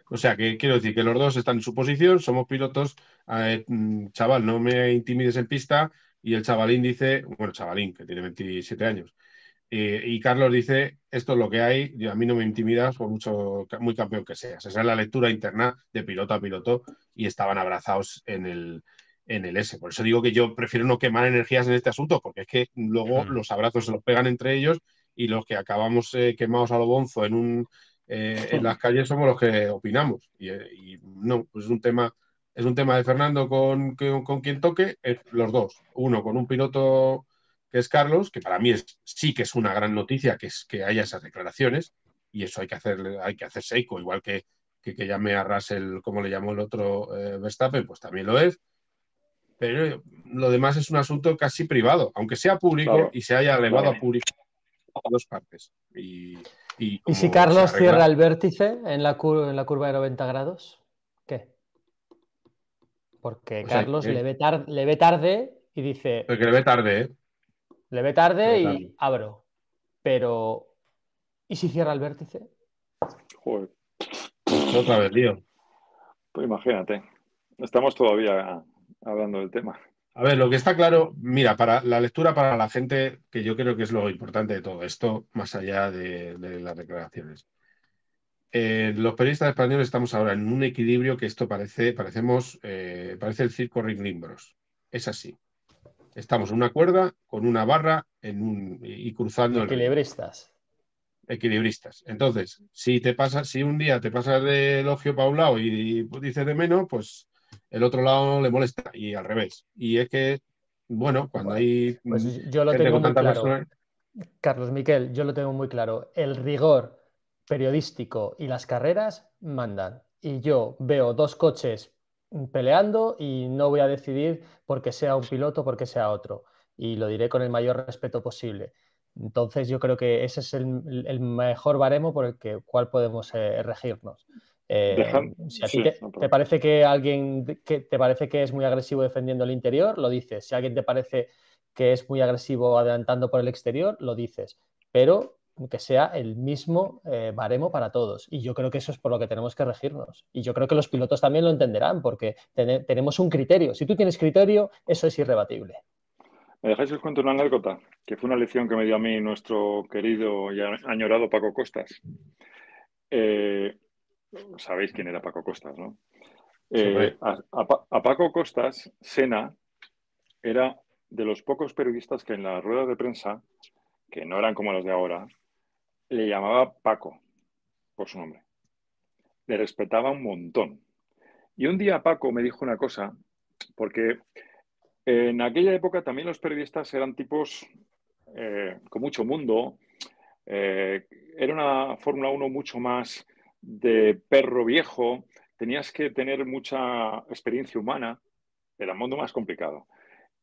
O sea, que quiero decir que los dos están en su posición, somos pilotos. Mm, chaval, no me intimides en pista. Y el chavalín dice, bueno, chavalín, que tiene 27 años, eh, y Carlos dice, esto es lo que hay, yo, a mí no me intimidas por mucho, muy campeón que seas. Esa es la lectura interna de piloto a piloto y estaban abrazados en el, en el S. Por eso digo que yo prefiero no quemar energías en este asunto, porque es que luego hmm. los abrazos se los pegan entre ellos y los que acabamos eh, quemados a lo bonzo en, un, eh, en las calles somos los que opinamos. Y, no, pues es un tema... Es un tema de Fernando con, con quien toque, los dos. Uno con un piloto que es Carlos, que para mí es, sí que es una gran noticia que, es, que haya esas declaraciones y eso hay que, hacer, hay que hacerse igual que, que, que llame a Russell, como le llamó el otro eh, Verstappen, pues también lo es. Pero lo demás es un asunto casi privado, aunque sea público y se haya elevado a público a dos partes. Y, si Carlos cierra el vértice en la, en la curva de 90 grados? ¿Qué? Porque pues Carlos le, ve tarde y dice... Porque pues le ve tarde, ¿eh? Le ve tarde y abro. Pero, ¿y si cierra el vértice? Joder. Otra vez, tío. Pues imagínate. Estamos todavía hablando del tema. A ver, lo que está claro, mira, para la lectura para la gente, que yo creo que es lo importante de todo esto, más allá de, las declaraciones. Eh, los periodistas españoles estamos ahora en un equilibrio que esto parece, parecemos, eh, parece el circo Ring Limbros. Es así. Estamos en una cuerda con una barra en un, y cruzando. Equilibristas. El equilibristas. Entonces, si te pasa si un día te pasas del elogio para un lado y, pues, dices de menos, pues el otro lado le molesta y al revés. Y es que, bueno, cuando hay. Pues yo lo tengo muy claro. Carlos Miquel, yo lo tengo muy claro. El rigor periodístico y las carreras mandan. Y yo veo dos coches peleando y no voy a decidir porque sea un piloto, o porque sea otro. Y lo diré con el mayor respeto posible. Entonces yo creo que ese es el, mejor baremo por el cual podemos eh, regirnos. Eh, si a te, parece que alguien que te parece que es muy agresivo defendiendo el interior, lo dices. Si alguien te parece que es muy agresivo adelantando por el exterior, lo dices. Pero que sea el mismo eh, baremo para todos. Y yo creo que eso es por lo que tenemos que regirnos. Y yo creo que los pilotos también lo entenderán, porque tenemos un criterio. Si tú tienes criterio, eso es irrebatible. ¿Me dejáis os cuento una anécdota? Que fue una lección que me dio a mí nuestro querido y añorado Paco Costas. Eh, sabéis quién era Paco Costas, ¿no? Eh, a, Paco Costas, Sena era de los pocos periodistas que en la rueda de prensa, que no eran como los de ahora, le llamaba Paco, por su nombre. Le respetaba un montón. Y un día Paco me dijo una cosa, porque en aquella época también los periodistas eran tipos eh, con mucho mundo. Eh, era una Fórmula 1 mucho más de perro viejo. Tenías que tener mucha experiencia humana. Era un mundo más complicado.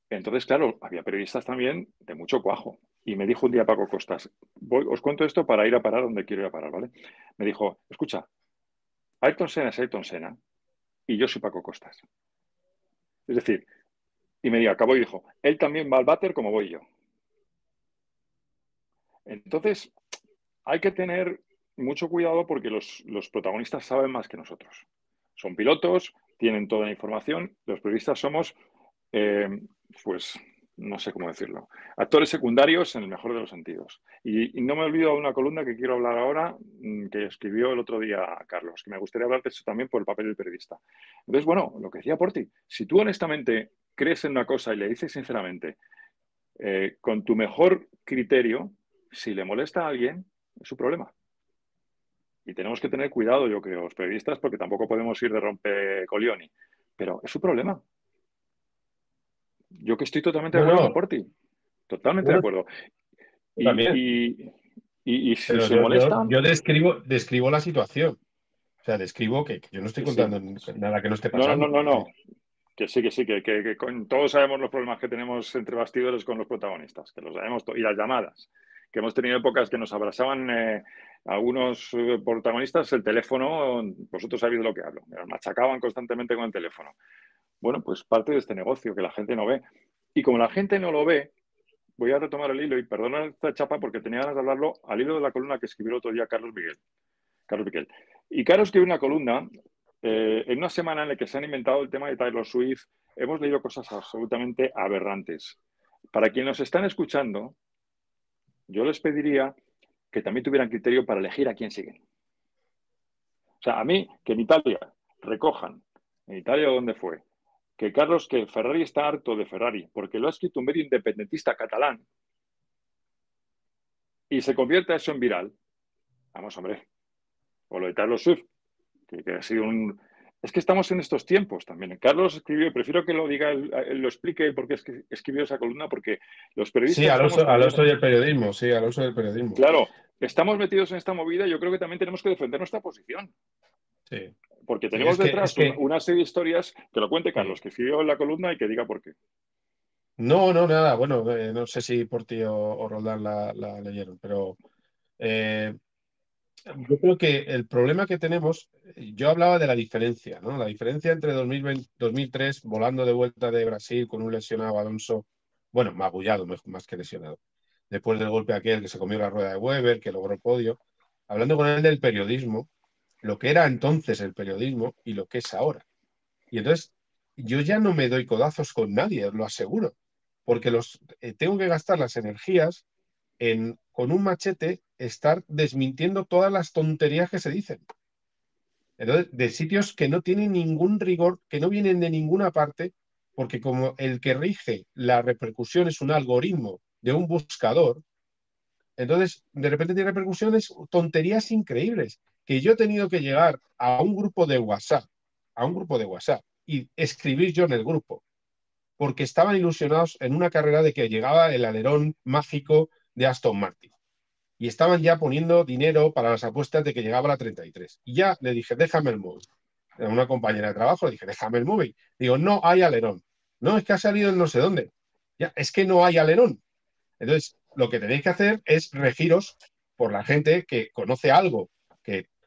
Entonces, claro, había periodistas también de mucho cuajo. Y me dijo un día Paco Costas, voy, os cuento esto para ir a parar donde quiero ir a parar, ¿vale? Me dijo, escucha, Ayrton Senna es Ayrton Senna y yo soy Paco Costas. Es decir, y me dijo, acabó y dijo, él también va al váter como voy yo. Entonces, hay que tener mucho cuidado porque los, protagonistas saben más que nosotros. Son pilotos, tienen toda la información, los periodistas somos, eh, pues, no sé cómo decirlo, actores secundarios en el mejor de los sentidos. Y, no me olvido de una columna que quiero hablar ahora, mm, que escribió el otro día Carlos, que me gustaría hablar de eso también por el papel del periodista. Entonces, bueno, lo que decía Porti, si tú honestamente crees en una cosa y le dices sinceramente, eh, con tu mejor criterio, si le molesta a alguien, es su problema. Y tenemos que tener cuidado, yo creo, los periodistas, porque tampoco podemos ir de rompecolioni. Pero es su problema. Yo que estoy totalmente de acuerdo con ti. Totalmente de acuerdo. Y, si se yo, Yo, describo, describo la situación. O sea, describo que, yo no estoy contando nada que no esté pasando. No, no, no, Que sí, que sí, que, todos sabemos los problemas que tenemos entre bastidores con los protagonistas, que los sabemos y las llamadas. Que hemos tenido épocas que nos abrazaban eh, algunos eh, protagonistas el teléfono, vosotros sabéis de lo que hablo, machacaban constantemente con el teléfono bueno, pues parte de este negocio que la gente no ve. Y como la gente no lo ve, voy a retomar el hilo y perdona esta chapa porque tenía ganas de hablarlo al hilo de la columna que escribió el otro día Carlos Miguel. Carlos Miguel. Y Carlos escribió una columna eh, en una semana en la que se han inventado el tema de Taylor Swift. Hemos leído cosas absolutamente aberrantes. Para quienes nos están escuchando, yo les pediría que también tuvieran criterio para elegir a quién siguen. O sea, a mí, que en Italia recojan, en Italia dónde fue, que Carlos, que Ferrari está harto de Ferrari, porque lo ha escrito un medio independentista catalán y se convierte eso en viral. Vamos, hombre. O lo de Carlos Swift, que, ha sido un, es que estamos en estos tiempos también. Carlos escribió, prefiero que lo diga, lo explique porque es escribió esa columna, porque los periodistas. Sí, al uso, al del periodismo, sí, al uso del periodismo. Claro, estamos metidos en esta movida y yo creo que también tenemos que defender nuestra posición. Sí. Porque tenemos detrás una, serie de historias que lo cuente Carlos, que escribió en la columna y que diga por qué. No, no, nada. Bueno, eh, no sé si por o, o Roldán la, leyeron, pero eh, yo creo que el problema que tenemos, yo hablaba de la diferencia, ¿no? La diferencia entre 2003, volando de vuelta de Brasil con un lesionado Alonso, bueno, magullado más que lesionado, después del golpe aquel que se comió la rueda de Weber, que logró el podio. Hablando con él del periodismo, lo que era entonces el periodismo y lo que es ahora. Y entonces yo ya no me doy codazos con nadie, os lo aseguro, porque los, eh, tengo que gastar las energías en, con un machete, estar desmintiendo todas las tonterías que se dicen. Entonces, de sitios que no tienen ningún rigor, que no vienen de ninguna parte, porque como el que rige la repercusión es un algoritmo de un buscador, entonces de repente tiene repercusiones, tonterías increíbles que yo he tenido que llegar a un grupo de WhatsApp, a un grupo de WhatsApp y escribir yo en el grupo, porque estaban ilusionados en una carrera de que llegaba el alerón mágico de Aston Martin. Y estaban ya poniendo dinero para las apuestas de que llegaba la 33. Y ya le dije, déjame el móvil. A una compañera de trabajo le dije, déjame el móvil. Digo, no hay alerón. No, es que ha salido en no sé dónde. Ya, es que no hay alerón. Entonces, lo que tenéis que hacer es regiros por la gente que conoce algo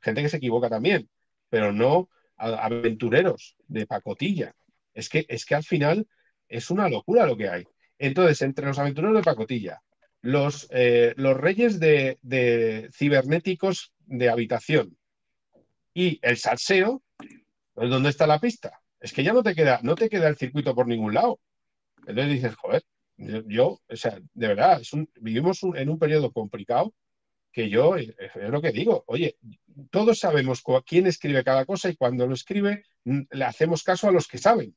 gente que se equivoca también, pero no aventureros de pacotilla. Es que, es que al final es una locura lo que hay. Entonces, entre los aventureros de pacotilla, los, eh, los reyes de, cibernéticos de habitación y el salseo, pues, ¿dónde está la pista? Es que ya no te queda, no te queda el circuito por ningún lado. Entonces dices, joder, yo, o sea, de verdad, vivimos en un periodo complicado que yo, eh, es lo que digo, oye, todos sabemos quién escribe cada cosa y cuando lo escribe le hacemos caso a los que saben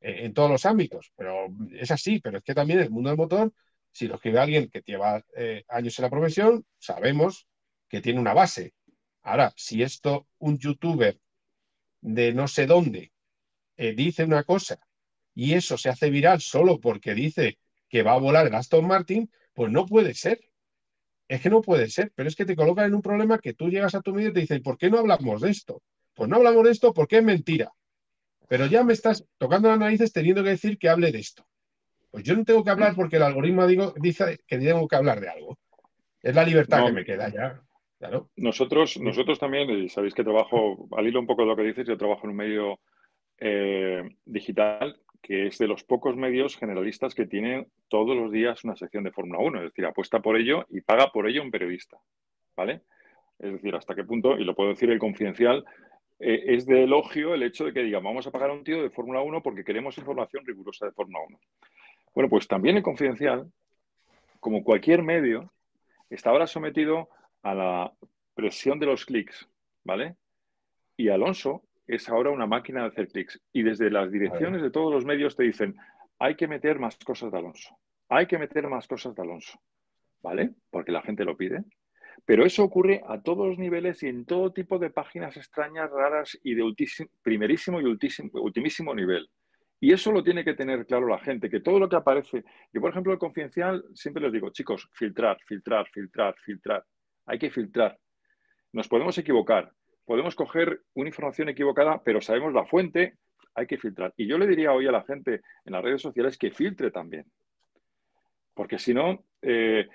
eh, en todos los ámbitos, pero es así, pero es que también el mundo del motor, si lo escribe alguien que lleva eh, años en la profesión, sabemos que tiene una base. Ahora, si esto un youtuber de no sé dónde dice una cosa y eso se hace viral solo porque dice que va a volar el Aston Martin, pues no puede ser. Es que no puede ser, pero es que te colocan en un problema que tú llegas a tu medio y te dicen, ¿por qué no hablamos de esto? Pues no hablamos de esto porque es mentira. Pero ya me estás tocando las narices teniendo que decir que hable de esto. Pues yo no tengo que hablar mm. porque el algoritmo digo, dice que tengo que hablar de algo. Es la libertad que me queda ya. Claro. Nosotros, nosotros también, y sabéis que trabajo, al hilo un poco de lo que dices, yo trabajo en un medio eh, digital que es de los pocos medios generalistas que tiene todos los días una sección de Fórmula 1, es decir, apuesta por ello y paga por ello un periodista, ¿vale? Es decir, hasta qué punto, y lo puedo decir el confidencial, eh, es de elogio el hecho de que digamos, vamos a pagar a un tío de Fórmula 1 porque queremos información rigurosa de Fórmula 1. Bueno, pues también el confidencial, como cualquier medio, está ahora sometido a la presión de los clics, ¿vale? Y Alonso es ahora una máquina de hacer clics. Y desde las direcciones de todos los medios te dicen, hay que meter más cosas de Alonso, hay que meter más cosas de Alonso, ¿vale? Porque la gente lo pide. Pero eso ocurre a todos los niveles y en todo tipo de páginas extrañas, raras y de primerísimo y ultimísimo nivel. Y eso lo tiene que tener claro la gente, que todo lo que aparece, Y por ejemplo el confidencial siempre les digo, chicos, filtrar, filtrar, filtrar, filtrar, hay que filtrar. Nos podemos equivocar, podemos coger una información equivocada, pero sabemos la fuente, hay que filtrar. Y yo le diría hoy a la gente en las redes sociales que filtre también. Porque si no, eh,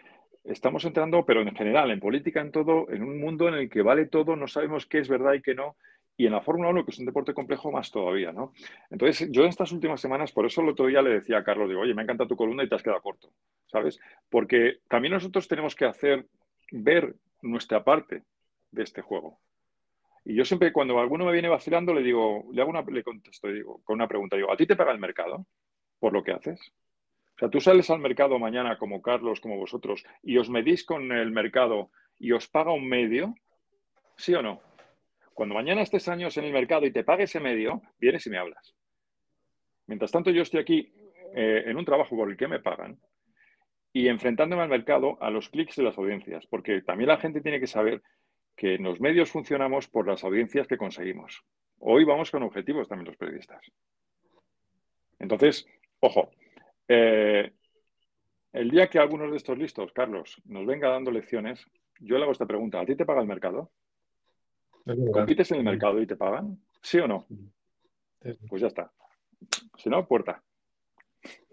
estamos entrando, pero en general, en política, en todo, en un mundo en el que vale todo, no sabemos qué es verdad y qué no. Y en la Fórmula 1, que es un deporte complejo, más todavía, ¿no? Entonces, yo en estas últimas semanas, por eso lo otro día le decía a Carlos, digo, oye, me encanta tu columna y te has quedado corto, ¿sabes? Porque también nosotros tenemos que hacer, ver nuestra parte de este juego. Y yo siempre, cuando alguno me viene vacilando, le digo, le, hago una, le contesto digo, con una pregunta. Digo, ¿a ti te paga el mercado por lo que haces? O sea, tú sales al mercado mañana como Carlos, como vosotros, y os medís con el mercado y os paga un medio, ¿sí o no? Cuando mañana estés años en el mercado y te pague ese medio, vienes y me hablas. Mientras tanto, yo estoy aquí eh, en un trabajo por el que me pagan y enfrentándome al mercado, a los clics de las audiencias, porque también la gente tiene que saber que los medios funcionamos por las audiencias que conseguimos. Hoy vamos con objetivos también los periodistas. Entonces, ojo, eh, el día que algunos de estos listos, Carlos, nos venga dando lecciones, yo le hago esta pregunta. ¿A ti te paga el mercado? ¿Compites en el mercado y te pagan? ¿Sí o no? Pues ya está. Si no, puerta.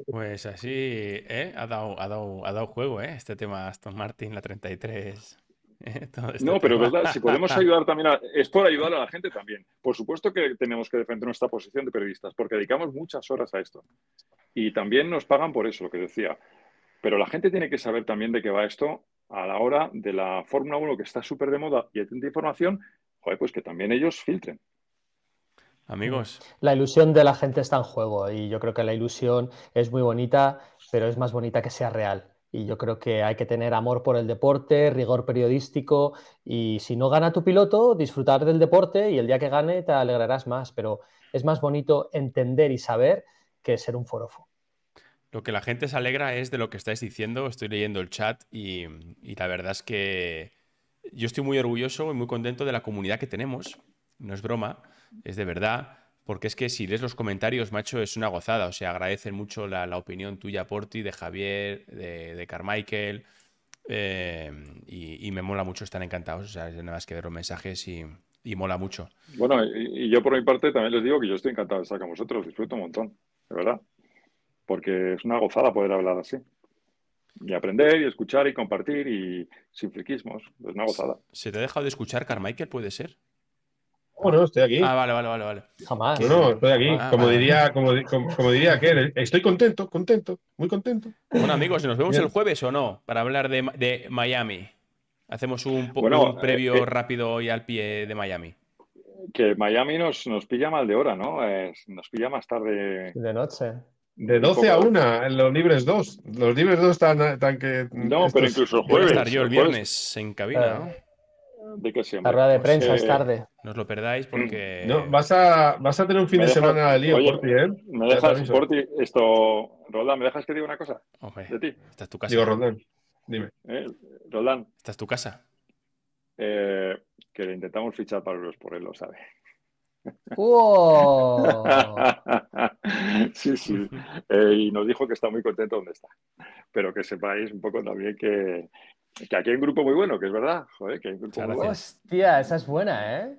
Pues así, ¿eh? ha, dado, ha, dado, ha dado juego ¿eh? este tema Aston Martin, la 33. [LAUGHS] no, pero verdad, si podemos [LAUGHS] ayudar también, es por ayudar a la gente también. Por supuesto que tenemos que defender nuestra posición de periodistas, porque dedicamos muchas horas a esto. Y también nos pagan por eso, lo que decía. Pero la gente tiene que saber también de qué va esto a la hora de la Fórmula 1, que está súper de moda y hay información, pues que también ellos filtren. Amigos. La ilusión de la gente está en juego y yo creo que la ilusión es muy bonita, pero es más bonita que sea real. Y yo creo que hay que tener amor por el deporte, rigor periodístico y si no gana tu piloto, disfrutar del deporte y el día que gane te alegrarás más. Pero es más bonito entender y saber que ser un forofo. Lo que la gente se alegra es de lo que estáis diciendo. Estoy leyendo el chat y, y la verdad es que yo estoy muy orgulloso y muy contento de la comunidad que tenemos. No es broma, es de verdad. Porque es que si lees los comentarios, macho, es una gozada. O sea, agradecen mucho la, opinión tuya, por ti, de Javier, de, Carmichael. Eh, y, me mola mucho, están encantados. O sea, nada más que ver los mensajes y, mola mucho. Bueno, y, yo por mi parte también les digo que yo estoy encantado de estar con vosotros. Disfruto un montón, de verdad. Porque es una gozada poder hablar así. Y aprender y escuchar y compartir y sin friquismos. Es una gozada. ¿Se te ha dejado de escuchar, Carmichael? ¿Puede ser? Bueno, estoy aquí. Ah, vale, vale, vale. vale. Jamás. No, no, estoy aquí. Ah, como, diría, como, diría que estoy contento, contento, muy contento. Bueno, amigos, ¿nos vemos el jueves o no? Para hablar de, Miami. Hacemos un, poco un previo eh, eh, rápido hoy al pie de Miami. Que Miami nos, nos pilla mal de hora, ¿no? nos pilla más tarde. De noche. De 12 a 1 en los libres 2. Los libres 2 están, tan que. No, pero incluso el jueves. estar yo el viernes en cabina. ¿no? de La rueda de pues, prensa es eh, tarde. No lo perdáis porque. [CLEARS THROAT] No, vas a, vas a tener un fin de semana de lío, ¿eh? Me dejas, Porti, esto. Roldán, ¿me dejas que diga una cosa? de ti. Esta tu casa. Digo, Roldán, dime. ¿Eh? Roldán. Esta es tu casa. Eh, que le intentamos fichar para los por él, lo sabe. sí, sí. y nos dijo que está muy contento donde está. Pero que sepáis un poco también que, que aquí hay un grupo muy bueno, que es verdad. Joder, que hay un Hostia, esa es buena, ¿eh?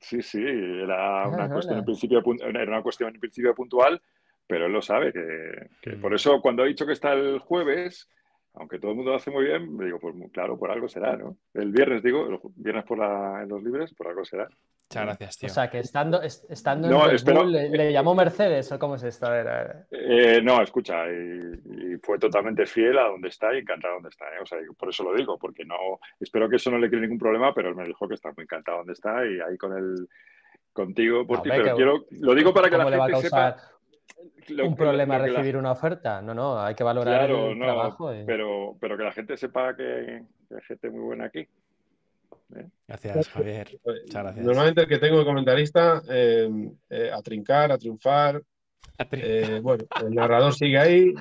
Sí, sí, era una, cuestión, en principio, era en principio puntual, pero él lo sabe. Que, Por eso, cuando ha dicho que está el jueves, aunque todo el mundo lo hace muy bien, me digo, pues claro, por algo será, ¿no? El viernes, digo, el viernes por en los libres, por algo será. Muchas gracias, tío. O sea, que estando, estando en el ¿le, llamó Mercedes o cómo es esto? Eh, no, escucha, y, fue totalmente fiel a donde está y encantado donde está. ¿eh? O sea, por eso lo digo, porque no, espero que eso no le cree ningún problema, pero él me dijo que está muy encantado donde está y ahí con el contigo, pero quiero, lo digo para que la gente sepa un problema recibir una oferta. No, no, hay que valorar el trabajo. Pero, pero que la gente sepa que, hay gente muy buena aquí. ¿eh? Gracias, Javier. Muchas gracias. Normalmente el que tengo de comentarista, eh, eh, a trincar, a triunfar. bueno, el narrador sigue ahí.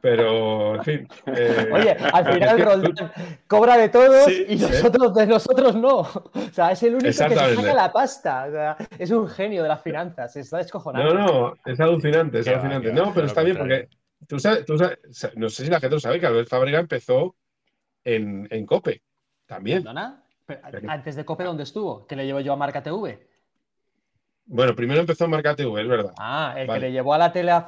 Pero, en fin. Eh, Oye, al final Roldán cobra de todos y nosotros de nosotros no. O sea, es el único que se saca la pasta. O sea, es un genio de las finanzas, está descojonado. No, no, es alucinante, es alucinante. no, pero está bien porque tú sabes, tú sabes, no sé si la gente lo sabe, que Albert Fábrica empezó en, en COPE también. ¿Perdona? antes de COPE, ¿dónde estuvo? Que le llevo yo a Marca TV. Bueno, primero empezó en Marca TV, es verdad. Ah, el que le llevó a la tele a,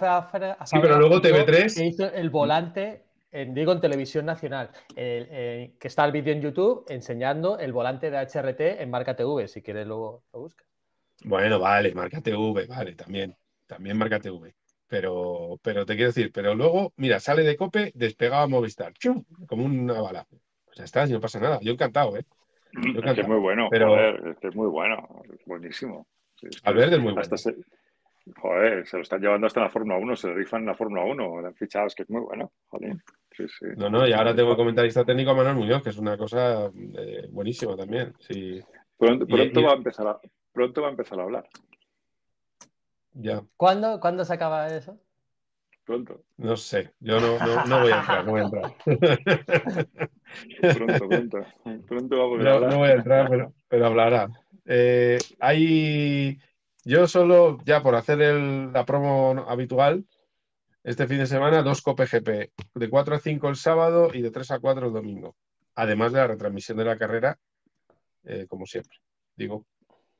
Sí, pero luego TV3. el volante, digo en televisión nacional, que está el vídeo en YouTube enseñando el volante de HRT en Marca TV, si quieres luego lo buscas. Bueno, vale, Marca TV, vale, también, también Marca TV. Pero, pero te quiero decir, pero luego, mira, sale de Cope, despegaba a Movistar, ¡chum! como una bala. Pues ya está, si no pasa nada. Yo encantado, ¿eh? Yo es muy bueno, pero... este es muy bueno, es buenísimo. Valverde es muy Se, joder, se lo están llevando hasta la Fórmula 1, se lo rifan en la Fórmula 1, le han fichado, es que es muy bueno. Joder. No, no, y ahora tengo comentarista técnico a Manuel Muñoz, que es una cosa eh, buenísima también. Pronto, va a empezar a, pronto va a empezar a hablar. Ya. ¿Cuándo, se acaba eso? Pronto. No sé, yo no, no, voy a entrar, a pronto, pronto. Pronto va a volver no, No voy a entrar, pero, pero hablará. Eh, hay. Yo solo, ya por hacer la promo habitual, este fin de semana dos copgp GP, de 4 a 5 el sábado y de 3 a 4 el domingo, además de la retransmisión de la carrera, eh, como siempre. Digo,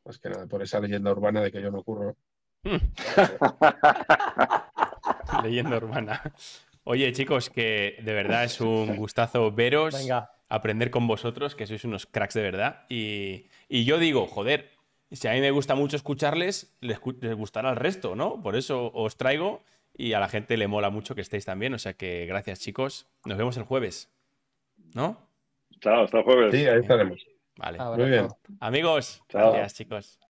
más que nada por esa leyenda urbana de que yo no ocurro. [LAUGHS] leyenda urbana. Oye, chicos, que de verdad es un gustazo veros. Venga aprender con vosotros, que sois unos cracks de verdad. Y, yo digo, joder, si a mí me gusta mucho escucharles, les, gustará al resto, ¿no? Por eso os traigo y a la gente le mola mucho que estéis también. O sea que gracias, chicos. Nos vemos el jueves, ¿no? Chao, hasta el jueves. Sí, ahí estaremos. Vale. Muy bien. Amigos, Chao. gracias, chicos.